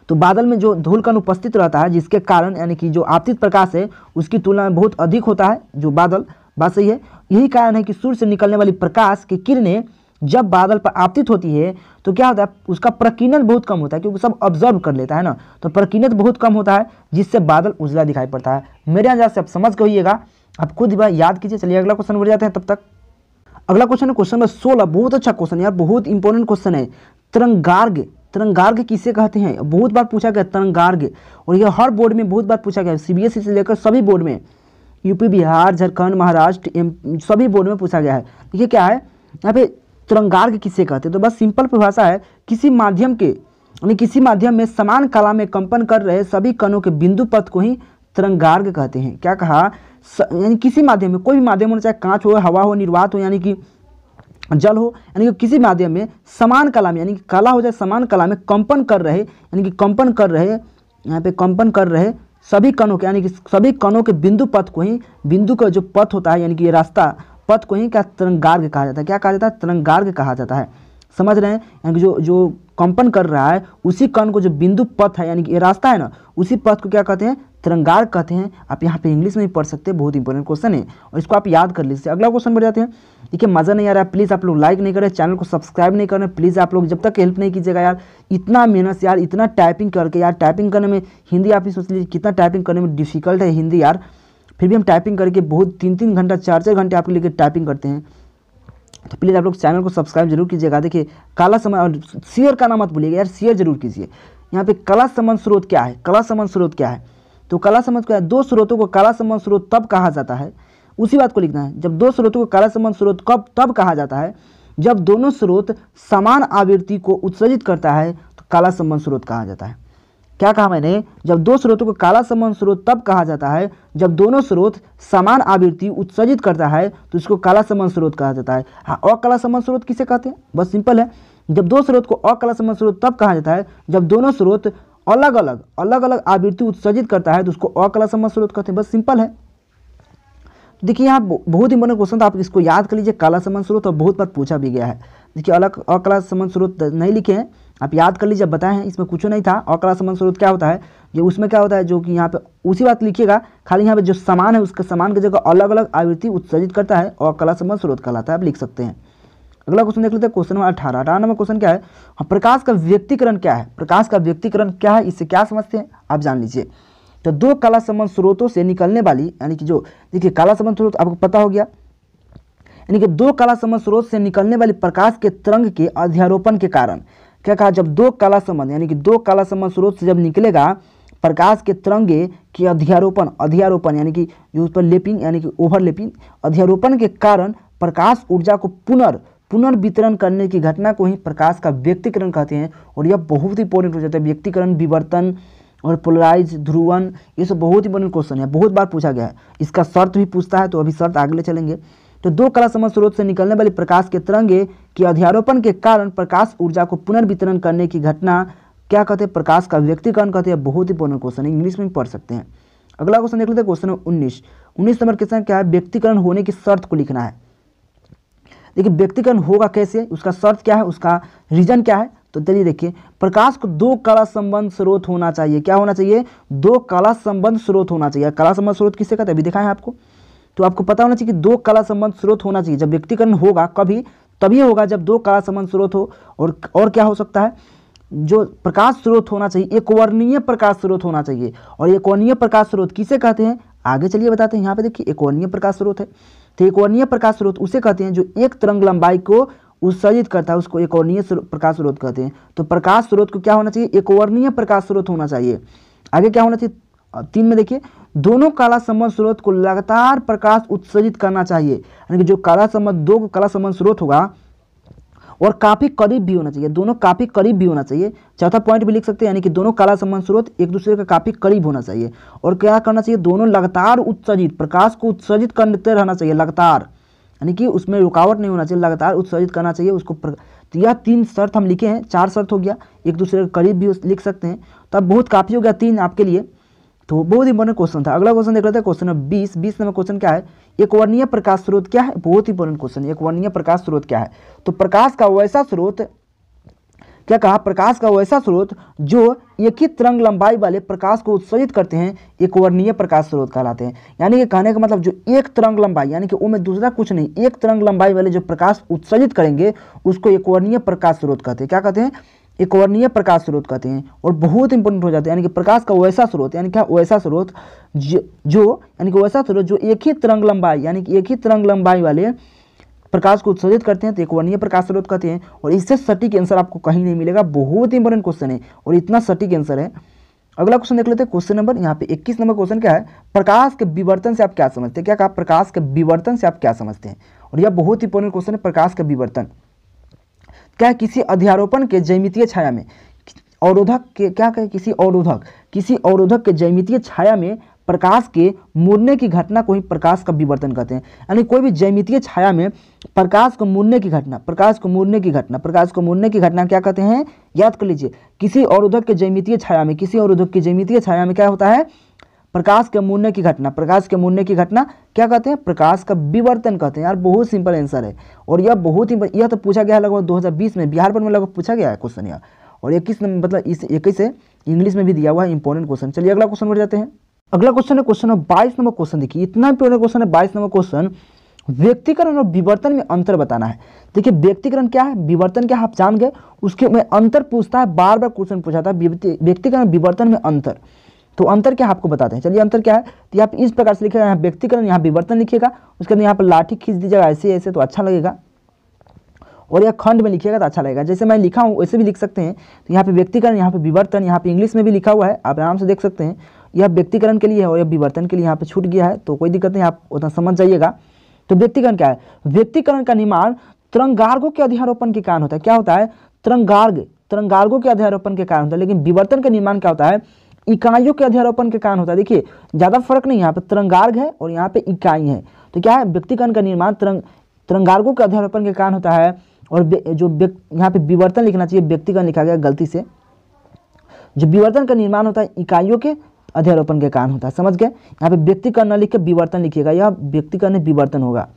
तो बादल में जो कण उपस्थित रहता है जिसके कारण यानी कि जो आपतित प्रकाश है उसकी तुलना में बहुत अधिक होता है जो बादल बात सही है यही कारण है कि सूर्य से निकलने वाली प्रकाश की किरणें जब बादल पर आपतित होती है तो क्या होता है उसका प्रकीनत बहुत कम होता है क्योंकि सब ऑब्जर्व कर लेता है ना तो प्रकीनत बहुत कम होता है जिससे बादल उजला दिखाई पड़ता है मेरे अंदाज से आप समझ के होइएगा आप खुद याद कीजिए चलिए अगला क्वेश्चन बढ़ जाते हैं तब तक अगला क्वेश्चन है क्वेश्चन नंबर सोलह बहुत अच्छा क्वेश्चन यार बहुत इंपॉर्टेंट क्वेश्चन है तरंगार्ग तरंगार्ग किसे कहते हैं बहुत बार पूछा गया तरंगार्ग और यह हर बोर्ड में बहुत बार पूछा गया सीबीएसई से लेकर सभी बोर्ड में यूपी बिहार झारखंड महाराष्ट्र सभी बोर्ड में पूछा गया है देखिए क्या है यहाँ पे तुरंगार्ग किसे कहते हैं तो बस सिंपल परिभाषा है किसी माध्यम के यानी किसी माध्यम में समान कला में कंपन कर रहे सभी कणों के बिंदु पथ को ही तुरंगार्ग कहते हैं क्या कहा यानी किसी माध्यम में कोई भी माध्यम होना चाहे कांच हो हवा हो निर्वात हो यानी कि जल हो यानी कि किसी माध्यम में समान कला में यानी कि कला हो जाए समान कला में कंपन कर रहे यानी कि कंपन कर रहे यहाँ पे कंपन कर रहे सभी कणों के यानी कि सभी कणों के बिंदु पथ को ही बिंदु का जो पथ होता है यानी कि ये रास्ता पथ को ही क्या तिरंगार्ग कहा जाता है क्या कहा जाता है तिरंगार्ग कहा जाता है समझ रहे हैं यानी कि जो जो कंपन कर रहा है उसी कण को जो बिंदु पथ है यानी कि ये रास्ता है ना उसी पथ को क्या कहते हैं तिरंगार कहते हैं आप यहाँ पे इंग्लिश में भी पढ़ सकते हैं बहुत इंपॉर्टेंट क्वेश्चन है और इसको आप याद कर लीजिए अगला क्वेश्चन बढ़ जाते हैं देखिए मज़ा नहीं आ रहा है प्लीज़ आप लोग लाइक नहीं करें चैनल को सब्सक्राइब नहीं करें प्लीज़ आप लोग जब तक हेल्प नहीं कीजिएगा यार इतना मेहनत यार इतना टाइपिंग करके यार टाइपिंग करने में हिंदी आप ही सोच लीजिए कितना टाइपिंग करने में डिफिकल्ट है हिंदी यार फिर भी हम टाइपिंग करके बहुत तीन तीन घंटा चार चार घंटे आपके लिए टाइपिंग करते हैं तो प्लीज़ आप लोग चैनल को सब्सक्राइब जरूर कीजिएगा देखिए काला समय और शेयर नाम मत भूलिएगा यार शेयर जरूर कीजिए यहाँ पे कला संबंध स्रोत क्या है कला संबंध स्रोत क्या है तो कला संबंध क्या है दो स्रोतों को कला संबंध स्रोत तब कहा जाता है उसी बात को लिखना है जब दो स्रोतों को कला संबंध स्रोत कब तब कहा जाता है जब दोनों स्रोत समान आवृत्ति को उत्सर्जित करता है तो कला संबंध स्रोत कहा जाता है क्या कहा मैंने जब दो स्रोतों को काला समान स्रोत तब कहा जाता है जब दोनों स्रोत समान आवृत्ति उत्सर्जित करता है तो इसको काला समान स्रोत कहा जाता है हाँ अकाला समान स्रोत किसे कहते हैं बस सिंपल है जब दो स्रोत को अकाला समान स्रोत तब कहा जाता है जब दोनों स्रोत अलग अलग अलग अलग आवृत्ति उत्सर्जित करता है तो उसको अकला समान स्रोत कहते हैं बस सिंपल है तो देखिए यहाँ बहुत ही मन क्वेश्चन था आप इसको याद कर लीजिए काला समान स्रोत और बहुत बार पूछा भी गया है देखिए अलग अकला समान स्रोत नहीं लिखे हैं आप याद कर लीजिए बताए हैं इसमें कुछ नहीं था और समान स्रोत क्या होता है ये उसमें क्या होता है जो कि यहाँ पे उसी बात लिखिएगा खाली यहाँ पे जो समान है उसके समान की जगह अलग अलग आवृत्ति उत्सर्जित करता है और कला संबंध स्रोत कहलाता है आप लिख सकते हैं अगला क्वेश्चन देख लेते हैं क्वेश्चन नंबर अठारह अठारह नंबर क्वेश्चन क्या है हाँ, प्रकाश का व्यक्तिकरण क्या है प्रकाश का व्यक्तिकरण क्या है इससे क्या समझते हैं आप जान लीजिए तो दो कला संबंध स्रोतों से निकलने वाली यानी कि जो देखिए कला संबंध स्रोत आपको पता हो गया यानी कि दो कला संबंध स्रोत से निकलने वाली प्रकाश के तरंग के अध्यारोपण के कारण क्या कहा जब दो काला संबंध यानी कि दो काला संबंध स्रोत से जब निकलेगा प्रकाश के तरंगे के अध्यारोपण अध्यारोपण यानी कि जो उस पर लेपिंग यानी कि ओवर लेपिंग अध्यारोपण के कारण प्रकाश ऊर्जा को पुनर् पुनर्वितरण करने की घटना को ही प्रकाश का व्यक्तिकरण कहते हैं और यह बहुत ही इंपॉर्टेंट हो जाता है व्यक्तिकरण विवर्तन और पोलराइज ध्रुवन ये सब बहुत ही इंपॉर्टेंट क्वेश्चन है बहुत बार पूछा गया है इसका शर्त भी पूछता है तो अभी शर्त आगे चलेंगे तो दो कला समय स्रोत से निकलने वाली प्रकाश के तरंगे के अध्यारोपण के कारण प्रकाश ऊर्जा को पुनर्वितरण करने की घटना क्या कहते हैं प्रकाश का व्यक्तिकरण कहते हैं बहुत ही पूर्ण क्वेश्चन इंग्लिश में पढ़ सकते हैं अगला क्वेश्चन देख लेते हैं क्वेश्चन उन्नीस उन्नीस नंबर क्वेश्चन क्या है व्यक्तिकरण होने की शर्त को लिखना है देखिए व्यक्तिकरण होगा कैसे उसका शर्त क्या है उसका रीजन क्या है तो चलिए देखिए प्रकाश को दो कला संबंध स्रोत होना चाहिए क्या होना चाहिए दो कला संबंध स्रोत होना चाहिए कला संबंध स्रोत किसे कहते हैं अभी दिखाएं आपको तो आपको पता होना चाहिए कि दो कला संबंध स्रोत होना चाहिए जब व्यक्तिकरण होगा कभी तभी होगा जब दो कला संबंध स्रोत हो और और क्या हो सकता है जो प्रकाश स्रोत होना चाहिए एक वर्णीय प्रकाश स्रोत होना चाहिए और एक वर्णीय प्रकाश स्रोत किसे कहते हैं आगे चलिए बताते हैं यहाँ पे देखिए एक वर्णीय प्रकाश स्रोत है तो एक वर्णीय प्रकाश स्रोत उसे कहते हैं जो एक तरंग लंबाई को उत्सर्जित करता है उसको एक वर्णीय प्रकाश स्रोत कहते हैं तो प्रकाश स्रोत को क्या होना चाहिए एक वर्णीय प्रकाश स्रोत होना चाहिए आगे क्या होना चाहिए तीन में देखिए दोनों काला संबंध स्रोत को लगातार प्रकाश उत्सर्जित करना चाहिए यानी कि जो काला संबंध दो काला संबंध स्रोत होगा और काफ़ी करीब भी होना चाहिए दोनों काफ़ी करीब भी होना चाहिए चौथा पॉइंट भी लिख सकते हैं यानी कि दोनों काला संबंध स्रोत एक दूसरे का काफ़ी करीब होना चाहिए और क्या करना चाहिए दोनों लगातार उत्सर्जित प्रकाश को उत्सर्जित करते रहना चाहिए लगातार यानी कि उसमें रुकावट नहीं होना चाहिए लगातार उत्सर्जित करना चाहिए उसको प्र... तो यह तीन शर्त हम लिखे हैं चार शर्त हो गया एक दूसरे के करीब भी लिख सकते हैं तब बहुत काफ़ी हो गया तीन आपके लिए तो बहुत इंपॉर्टेंट क्वेश्चन था अगला क्वेश्चन देख लेते हैं क्वेश्चन नंबर बीस बीस नंबर क्वेश्चन क्या है एक वर्णीय प्रकाश स्रोत क्या है बहुत इंपॉर्टेंट क्वेश्चन एक वर्णीय प्रकाश स्रोत क्या है तो प्रकाश का वैसा स्रोत क्या कहा प्रकाश का वैसा स्रोत जो एक ही तरंग लंबाई वाले प्रकाश को उत्सर्जित करते हैं एक वर्णीय प्रकाश स्रोत कहलाते हैं यानी कि कहने का मतलब जो एक तरंग लंबाई यानी कि उनमें दूसरा कुछ नहीं एक तरंग लंबाई वाले जो प्रकाश उत्सर्जित करेंगे उसको एक वर्णीय प्रकाश स्रोत कहते हैं क्या कहते हैं एक वर्णीय प्रकाश स्रोत कहते हैं और बहुत इंपॉर्टेंट हो जाते हैं यानी कि प्रकाश का वैसा स्रोत यानी क्या वैसा स्रोत जो यानी कि वैसा स्रोत जो एक ही तरंग लंबाई यानी कि एक ही तरंग लंबाई वाले प्रकाश को उत्सर्जित करते हैं तो एक वर्णीय प्रकाश स्रोत कहते हैं और इससे सटीक आंसर आपको कहीं नहीं मिलेगा बहुत इंपॉर्टेंट क्वेश्चन है और इतना सटीक आंसर है अगला क्वेश्चन देख लेते हैं क्वेश्चन नंबर यहाँ पे 21 नंबर क्वेश्चन क्या है प्रकाश के विवर्तन से आप क्या समझते हैं क्या कहा प्रकाश के विवर्तन से आप क्या समझते हैं और यह बहुत इंपॉर्टेंट क्वेश्चन है प्रकाश का विवर्तन क्या किसी अध्यारोपण के जैमितीय छाया में अवरोधक के क्या कहे किसी अवरोधक किसी अवरोधक के जैमितीय छाया में प्रकाश के मुड़ने की घटना को ही प्रकाश का विवर्तन कहते हैं यानी कोई भी जैमितीय छाया में प्रकाश को मुड़ने की घटना प्रकाश को मुड़ने की घटना प्रकाश को मुड़ने की घटना क्या कहते हैं याद कर लीजिए किसी अवरोधक के जैमितीय छाया में किसी अवरोधक की जैमितीय छाया में क्या होता है प्रकाश के मुड़ने की घटना प्रकाश के मुड़ने की घटना क्या कहते हैं प्रकाश का विवर्तन कहते हैं यार बहुत सिंपल आंसर है और यह बहुत ही यह तो पूछा गया है लगभग 2020 में बिहार पर में लगभग पूछा गया है क्वेश्चन यह और ये किस मतलब इस इक्कीस से इंग्लिश में भी दिया हुआ है इंपॉर्टेंट क्वेश्चन चलिए अगला क्वेश्चन बढ़ जाते हैं अगला क्वेश्चन है क्वेश्चन बाईस नंबर क्वेश्चन देखिए इतना इंपोर्टेंट क्वेश्चन है बाईस नंबर क्वेश्चन व्यक्तिकरण और विवर्तन में अंतर बताना है देखिए व्यक्तिकरण क्या है विवर्तन क्या आप जान गए उसके में अंतर पूछता है बार बार क्वेश्चन पूछा था व्यक्तिकरण विवर्तन में अंतर तो अंतर क्या आपको बताते हैं चलिए अंतर क्या है तो यहाँ इस प्रकार से लिखेगा यहाँ व्यक्तिकरण यहाँ विवर्तन लिखेगा उसके अंदर यहाँ पर लाठी खींच दीजिएगा ऐसे ऐसे तो अच्छा लगेगा और यह खंड में लिखिएगा तो अच्छा लगेगा जैसे मैं लिखा हूँ वैसे भी लिख सकते हैं तो यहाँ पे व्यक्तिकरण यहाँ पे विवर्तन यहाँ पे इंग्लिश में भी लिखा हुआ है आप आराम से देख सकते हैं यह व्यक्तिकरण के लिए है और यह विवर्तन के लिए यहाँ पे छूट गया है तो कोई दिक्कत नहीं आप उतना समझ जाइएगा तो व्यक्तिकरण क्या है व्यक्तिकरण का निर्माण तरंगार्गो के अध्यारोपण के कारण होता है क्या होता है तरंगार्ग तरंगार्गो के अध्यारोपण के कारण होता है लेकिन विवर्तन का निर्माण क्या होता है इकाइयों के अध्यारोपण के कारण होता है देखिए ज़्यादा फर्क नहीं यहाँ पर तरंगार्ग है और यहाँ पे इकाई है तो क्या है व्यक्तिकरण का निर्माण तरंग तरंगार्गों के अध्यारोपण के कारण होता है और जो यहाँ पे विवर्तन लिखना चाहिए व्यक्तिकरण लिखा गया गलती से जो विवर्तन का निर्माण होता है इकाइयों के अध्यारोपण के कारण होता है समझ गए यहाँ पे व्यक्तिकरण न लिख के विवर्तन लिखिएगा यह व्यक्तिकरण विवर्तन होगा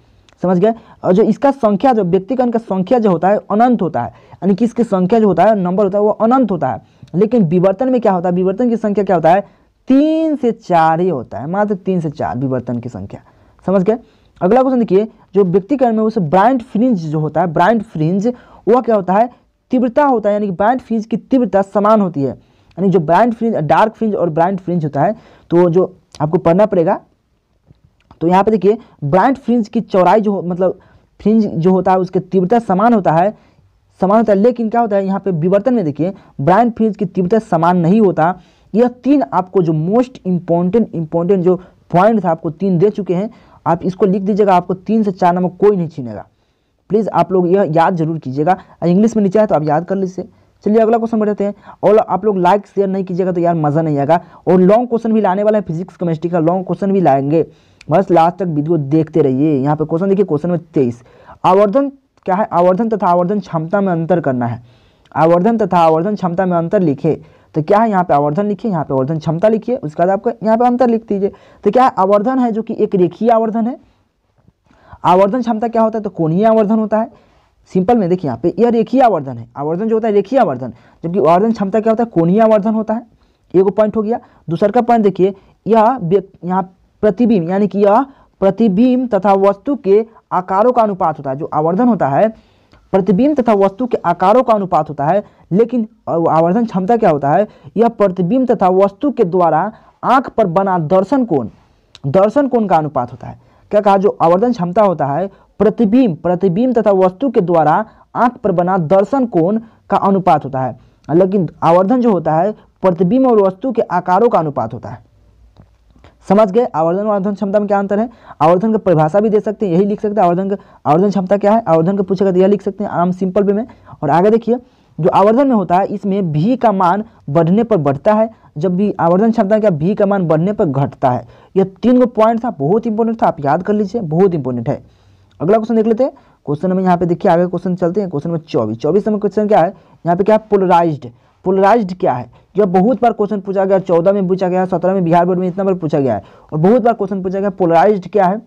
समझ गए और जो इसका संख्या जो व्यक्तिगण का संख्या जो होता है अनंत होता है यानी कि इसकी संख्या जो होता है नंबर होता है वो अनंत होता है लेकिन विवर्तन में क्या होता है विवर्तन की संख्या क्या होता है तीन से चार ही होता है मात्र तीन से चार विवर्तन की संख्या समझ गए अगला क्वेश्चन देखिए जो व्यक्तिकरण में उसे ब्राइंड फ्रिंज जो होता है ब्राइंड फ्रिंज वह क्या होता है तीव्रता होता है यानी कि ब्राइंड फ्रिंज की तीव्रता समान होती है यानी जो ब्राइंड फ्रिंज डार्क फ्रिंज और ब्राइंड फ्रिंज होता है तो जो आपको पढ़ना पड़ेगा तो यहाँ पे देखिए ब्राइट फ्रिंज की चौड़ाई जो मतलब फ्रिंज जो होता है उसके तीव्रता समान होता है समान होता है लेकिन क्या होता है यहाँ पे विवर्तन में देखिए ब्राइट फ्रिंज की तीव्रता समान नहीं होता यह तीन आपको जो मोस्ट इम्पोर्टेंट इम्पोर्टेंट जो पॉइंट था आपको तीन दे चुके हैं आप इसको लिख दीजिएगा आपको तीन से चार नंबर कोई नहीं छीनेगा प्लीज़ आप लोग यह याद जरूर कीजिएगा इंग्लिश में नीचे है तो आप याद कर लीजिए चलिए अगला क्वेश्चन बढ़ते हैं और आप लोग लाइक शेयर नहीं कीजिएगा तो यार मज़ा नहीं आएगा और लॉन्ग क्वेश्चन भी लाने वाला है फिजिक्स केमिस्ट्री का लॉन्ग क्वेश्चन भी लाएंगे बस लास्ट तक वीडियो देखते रहिए यहाँ पे क्वेश्चन देखिए क्वेश्चन में तेईस आवर्धन क्या है आवर्धन तथा आवर्धन क्षमता में अंतर करना है आवर्धन तथा आवर्धन क्षमता में अंतर लिखे तो क्या है यहाँ पे आवर्धन लिखिए यहाँ पे आवर्धन क्षमता लिखिए उसके बाद आपको यहाँ पे अंतर लिख दीजिए तो क्या है आवर्धन है जो कि एक रेखीय आवर्धन है आवर्धन क्षमता क्या होता है तो कोणीय आवर्धन होता है सिंपल में देखिए यहाँ पे यह रेखीय आवर्धन है आवर्धन जो होता है रेखीय आवर्धन जबकि आवर्धन क्षमता क्या होता है कोणीय आवर्धन होता है एक पॉइंट हो गया दूसरा का पॉइंट देखिए यह यहाँ प्रतिबिंब यानी कि यह प्रतिबिंब तथा वस्तु के आकारों का अनुपात होता है जो आवर्धन होता है प्रतिबिंब तथा वस्तु के आकारों का अनुपात होता है लेकिन आवर्धन क्षमता क्या होता है यह प्रतिबिंब तथा वस्तु के द्वारा आंख पर बना दर्शन कोण दर्शन कोण का अनुपात होता है क्या कहा जो आवर्धन क्षमता होता है प्रतिबिंब प्रतिबिंब तथा वस्तु के द्वारा आंख पर बना दर्शन कोण का अनुपात होता है लेकिन आवर्धन जो होता है प्रतिबिंब और वस्तु के आकारों का अनुपात होता है समझ गए आवर्धन और आवर्धन क्षमता में क्या अंतर है आवर्धन का परिभाषा भी दे सकते हैं यही लिख सकते हैं आवर्धन का आवर्धन क्षमता क्या है आवर्धन का पूछेगा तो यह लिख सकते हैं आराम सिंपल वे में और आगे देखिए जो आवर्धन में होता है इसमें भी का मान बढ़ने पर बढ़ता है जब भी आवर्धन क्षमता क्या भी का मान बढ़ने पर घटता है यह तीन गो पॉइंट था बहुत इंपॉर्टेंट था आप याद कर लीजिए बहुत इंपॉर्टेंट है अगला क्वेश्चन देख लेते हैं क्वेश्चन नंबर यहाँ पे देखिए आगे क्वेश्चन चलते हैं क्वेश्चन नंबर चौबीस चौबीस नंबर क्वेश्चन क्या है यहाँ पे क्या पोलराइज्ड पोलराइज्ड क्या है यह बहुत बार क्वेश्चन पूछा गया चौदह में पूछा गया सत्रह में बिहार बोर्ड में इतना बार पूछा गया है और बहुत बार क्वेश्चन पूछा गया पोलराइज्ड क्या है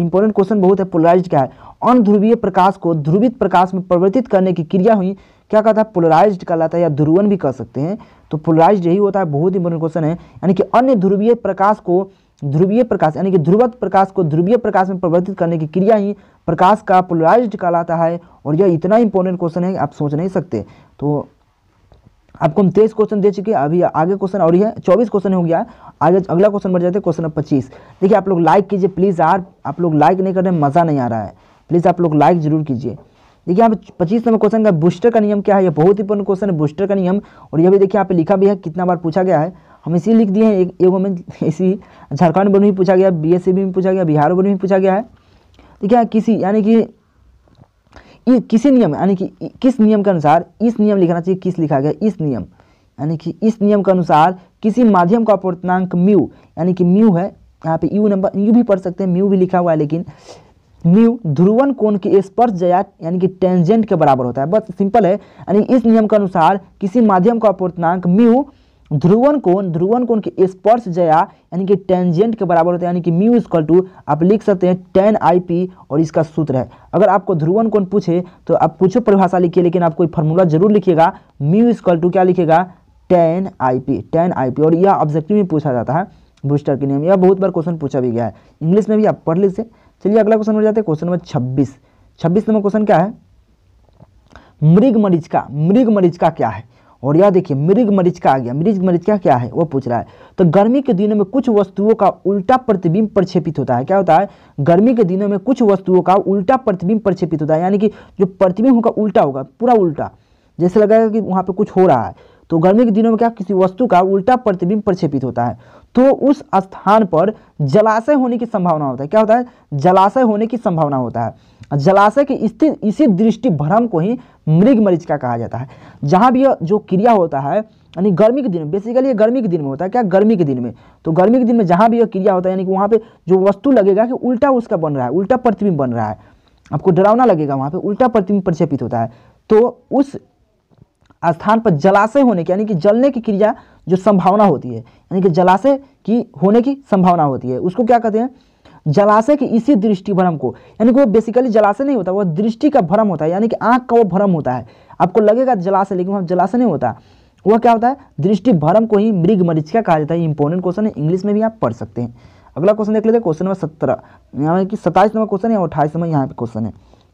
इंपॉर्टेंट क्वेश्चन बहुत है पोलराइज्ड क्या है अनध्रुवीय प्रकाश को ध्रुवित प्रकाश में परिवर्तित करने की क्रिया हुई क्या कहता है पोलराइज कहलाता है या ध्रुवन भी कह सकते हैं तो पोलराइज यही होता है बहुत इंपॉर्टेंट क्वेश्चन है यानी कि अन्य ध्रुवीय प्रकाश को ध्रुवीय प्रकाश यानी कि ध्रुवत प्रकाश को ध्रुवीय प्रकाश में परिवर्तित करने की क्रिया ही प्रकाश का पोलराइज्ड कहलाता है और यह इतना इंपॉर्टेंट क्वेश्चन है आप सोच नहीं सकते तो आपको हम तेईस क्वेश्चन दे चुके हैं अभी आगे क्वेश्चन और ही है चौबीस क्वेश्चन हो गया आगे अगला क्वेश्चन बढ़ जाते हैं क्वेश्चन नंबर पच्चीस देखिए आप लोग लाइक कीजिए प्लीज़ यार आप लोग लाइक नहीं कर रहे मज़ा नहीं आ रहा है प्लीज़ आप लोग लाइक जरूर कीजिए देखिए यहाँ पे पच्चीस नंबर क्वेश्चन का बूस्टर का नियम क्या है यह बहुत ही पूर्ण क्वेश्चन है बूस्टर का नियम और यह भी देखिए यहाँ पे लिखा भी है कितना बार पूछा गया है हम इसी लिख दिए हैं एक एगो में इसी झारखंड बोर्ड में पूछा गया बी एस में भी पूछा गया बिहार बोर्ड में भी पूछा गया है देखिए किसी यानी कि ये किसी नियम यानी कि किस नियम के अनुसार इस नियम लिखना चाहिए किस लिखा गया इस नियम यानी कि इस नियम के अनुसार किसी माध्यम का अपूर्णांक म्यू यानी कि म्यू है यहाँ पे यू नंबर यू भी पढ़ सकते हैं म्यू भी लिखा हुआ है लेकिन म्यू ध्रुवन कोण के स्पर्श जया यानी कि टेंजेंट के बराबर होता है बस सिंपल है यानी इस नियम के अनुसार किसी माध्यम का अपूर्णांक म्यू ध्रुवन कोण ध्रुवन कोण के स्पर्श जया यानी कि टेंजेंट के बराबर होता है यानी कि म्यू इजकल टू आप लिख सकते हैं टेन आई पी और इसका सूत्र है अगर आपको ध्रुवन कोण पूछे तो आप कुछ परिभाषा लिखिए लेकिन आप कोई फार्मूला जरूर लिखिएगा म्यू इजकल टू क्या लिखेगा ten I P ten I P और यह ऑब्जेक्टिव में पूछा जाता है बूस्टर के नियम यह बहुत बार क्वेश्चन पूछा भी गया है इंग्लिश में भी आप पढ़ लीजिए चलिए अगला क्वेश्चन हो जाते हैं क्वेश्चन नंबर छब्बीस छब्बीस नंबर क्वेश्चन क्या है मृग मरीज का मृग मरीज का क्या है और यह देखिए मृग मरीचिका आ गया मृग मरीचिका क्या है वो पूछ रहा है तो गर्मी के दिनों में कुछ वस्तुओं का उल्टा प्रतिबिंब प्रक्षेपित होता है क्या होता है गर्मी के दिनों में कुछ वस्तुओं का उल्टा प्रतिबिंब प्रक्षेपित होता है यानी कि जो प्रतिबिंब होगा उल्टा होगा पूरा उल्टा जैसे लगेगा कि वहाँ पर कुछ हो रहा है तो गर्मी के दिनों में क्या किसी वस्तु का उल्टा प्रतिबिंब प्रक्षेपित होता है तो उस स्थान पर जलाशय होने की संभावना होता है क्या होता है जलाशय होने की संभावना होता है जलाशय की स्थित इसी दृष्टि भ्रम को ही मृग का कहा जाता है जहाँ भी जो क्रिया होता है यानी गर्मी के दिन में बेसिकली ये गर्मी के दिन में होता है क्या गर्मी के दिन में तो गर्मी के दिन में जहाँ भी यह क्रिया होता है यानी कि वहाँ पे जो वस्तु लगेगा कि उल्टा उसका बन रहा है उल्टा प्रतिबिंब बन रहा है आपको डरावना लगेगा वहाँ पे उल्टा प्रतिबिंब प्रक्षेपित होता है तो उस स्थान पर जलाशय होने की यानी कि जलने की क्रिया जो संभावना होती है यानी कि जलाशय की होने की संभावना होती है उसको क्या कहते हैं जलाशय के इसी दृष्टि भ्रम को यानी कि वो बेसिकली जलाशय नहीं होता वो दृष्टि का भ्रम होता है यानी कि आँख का वो भ्रम होता है आपको लगेगा जलाशय लेकिन वहाँ जलाशय नहीं होता वह क्या होता है दृष्टि भ्रम को ही मृग मरीचिका कहा जाता है इंपॉर्टेंट क्वेश्चन है इंग्लिश में भी आप पढ़ सकते हैं अगला क्वेश्चन देख लेते हैं क्वेश्चन नंबर सत्रह यहाँ कि सत्ताईस नंबर क्वेश्चन है और अट्ठाईस नंबर यहाँ पे क्वेश्चन है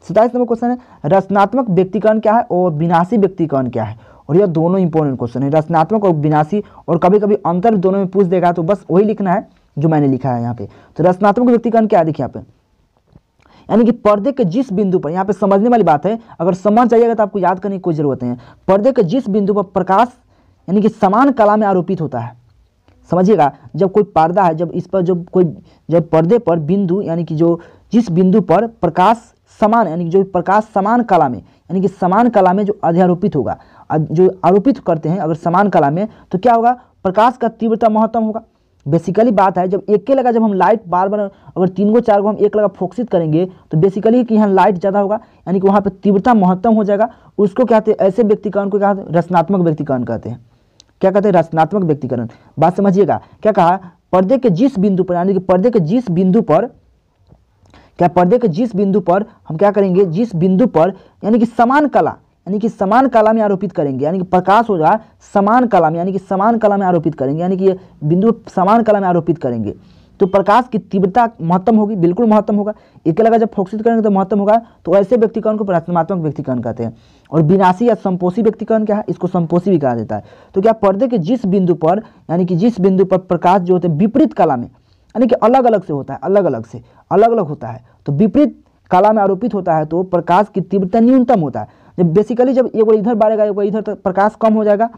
सताइस नंबर क्वेश्चन है रचनात्मक व्यक्तिकरण क्या है और विनाशी व्यक्तिकरण क्या है और यह दोनों इंपॉर्टेंट क्वेश्चन है रचनात्मक और विनाशी और कभी कभी अंतर दोनों में पूछ देगा तो बस वही लिखना है जो मैंने लिखा है यहाँ पे तो रचनात्मक व्यक्तिकरण क्या है देखिए यहाँ पे यानी कि पर्दे के जिस बिंदु पर यहाँ पे समझने वाली बात है अगर समझ जाइएगा तो आपको याद करने की कोई जरूरत है पर्दे के जिस बिंदु पर प्रकाश यानी कि समान कला में आरोपित होता है समझिएगा जब कोई पर्दा है जब इस पर जब कोई जब पर्दे पर बिंदु यानी कि जो जिस बिंदु पर प्रकाश समान यानी जो प्रकाश समान कला में यानी कि समान कला में जो अध्यारोपित होगा जो आरोपित करते हैं अगर समान कला में तो क्या होगा प्रकाश का तीव्रता महत्तम होगा बेसिकली बात है जब एक के लगा जब हम लाइट बार बार अगर तीन गो चार गो हम एक लगा फोकसित करेंगे तो बेसिकली कि यहाँ लाइट ज़्यादा होगा यानी कि वहाँ पर तीव्रता महत्तम हो जाएगा उसको कहते हैं ऐसे व्यक्तिकरण को कहते हैं रचनात्मक व्यक्तिकरण कहते हैं क्या कहते हैं रचनात्मक व्यक्तिकरण बात समझिएगा क्या कहा पर्दे के जिस बिंदु पर यानी कि पर्दे के जिस बिंदु पर क्या पर्दे के जिस बिंदु पर हम क्या करेंगे जिस बिंदु पर यानी कि समान कला यानी कि समान कला में आरोपित करेंगे यानी कि प्रकाश हो जाए समान कला में यानी कि समान कला में आरोपित करेंगे यानी कि बिंदु समान कला में आरोपित करेंगे तो प्रकाश की तीव्रता महत्तम होगी बिल्कुल महत्तम होगा एक लगा जब फोक्सित करेंगे तो महत्तम होगा तो ऐसे व्यक्तिकरण को रचनात्मक व्यक्तिकरण कहते हैं और विनाशी या संपोषी व्यक्तिकरण क्या है इसको संपोषी भी कहा जाता है तो क्या पर्दे के जिस बिंदु पर यानी कि जिस बिंदु पर प्रकाश जो होते हैं विपरीत कला में यानी कि अलग अलग से होता है अलग अलग से अलग अलग होता है तो विपरीत काला में आरोपित होता है तो प्रकाश की तीव्रता न्यूनतम होता है जब बेसिकली जब एक इधर बढ़ेगा एक इधर तक तो प्रकाश कम हो जाएगा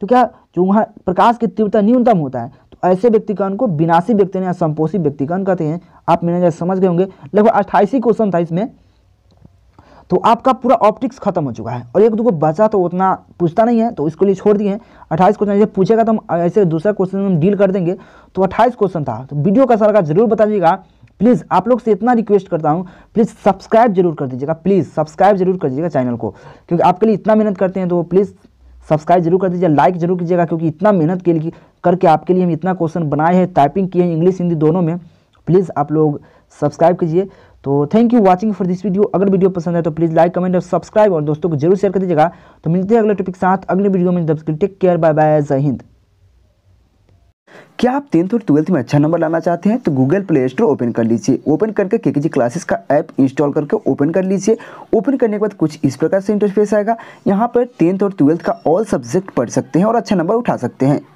तो क्या जो वहाँ प्रकाश की तीव्रता न्यूनतम होता है तो ऐसे व्यक्तिकरण को विनाशी व्यक्तिकरण या संपोषी व्यक्तिकरण कहते हैं आप मैंने समझ गए होंगे लगभग अट्ठाईसी क्वेश्चन था इसमें तो आपका पूरा ऑप्टिक्स खत्म हो चुका है और एक दो बचा तो उतना पूछता नहीं है तो इसके लिए छोड़ दिए अट्ठाईस क्वेश्चन जैसे पूछेगा तो हम ऐसे दूसरा क्वेश्चन हम डील कर देंगे तो अट्ठाईस क्वेश्चन था तो वीडियो का सारा जरूर बताइएगा प्लीज़ आप लोग से इतना रिक्वेस्ट करता हूँ प्लीज़ सब्सक्राइब जरूर कर दीजिएगा प्लीज़ सब्सक्राइब जरूर कर दीजिएगा चैनल को क्योंकि आपके लिए इतना मेहनत करते हैं तो प्लीज़ सब्सक्राइब जरूर कर दीजिए लाइक जरूर कीजिएगा क्योंकि इतना मेहनत के लिए करके आपके लिए हम इतना क्वेश्चन बनाए हैं टाइपिंग किए हैं इंग्लिश हिंदी दोनों में प्लीज़ आप लोग सब्सक्राइब कीजिए तो thank you watching for this video अगर वीडियो पसंद है तो प्लीज़ लाइक कमेंट और सब्सक्राइब और दोस्तों को जरूर शेयर कर दीजिएगा तो मिलते हैं अगले टॉपिक साथ अगले वीडियो में टेक केयर बाय बाय जय हिंद क्या आप टेंथ और ट्वेल्थ में अच्छा नंबर लाना चाहते हैं तो गूगल प्ले स्टोर ओपन कर लीजिए ओपन करके के जी क्लासेस का ऐप इंस्टॉल करके ओपन कर लीजिए ओपन करने के बाद कुछ इस प्रकार से इंटरफेस आएगा यहाँ पर टेंथ और ट्वेल्थ का ऑल सब्जेक्ट पढ़ सकते हैं और अच्छा नंबर उठा सकते हैं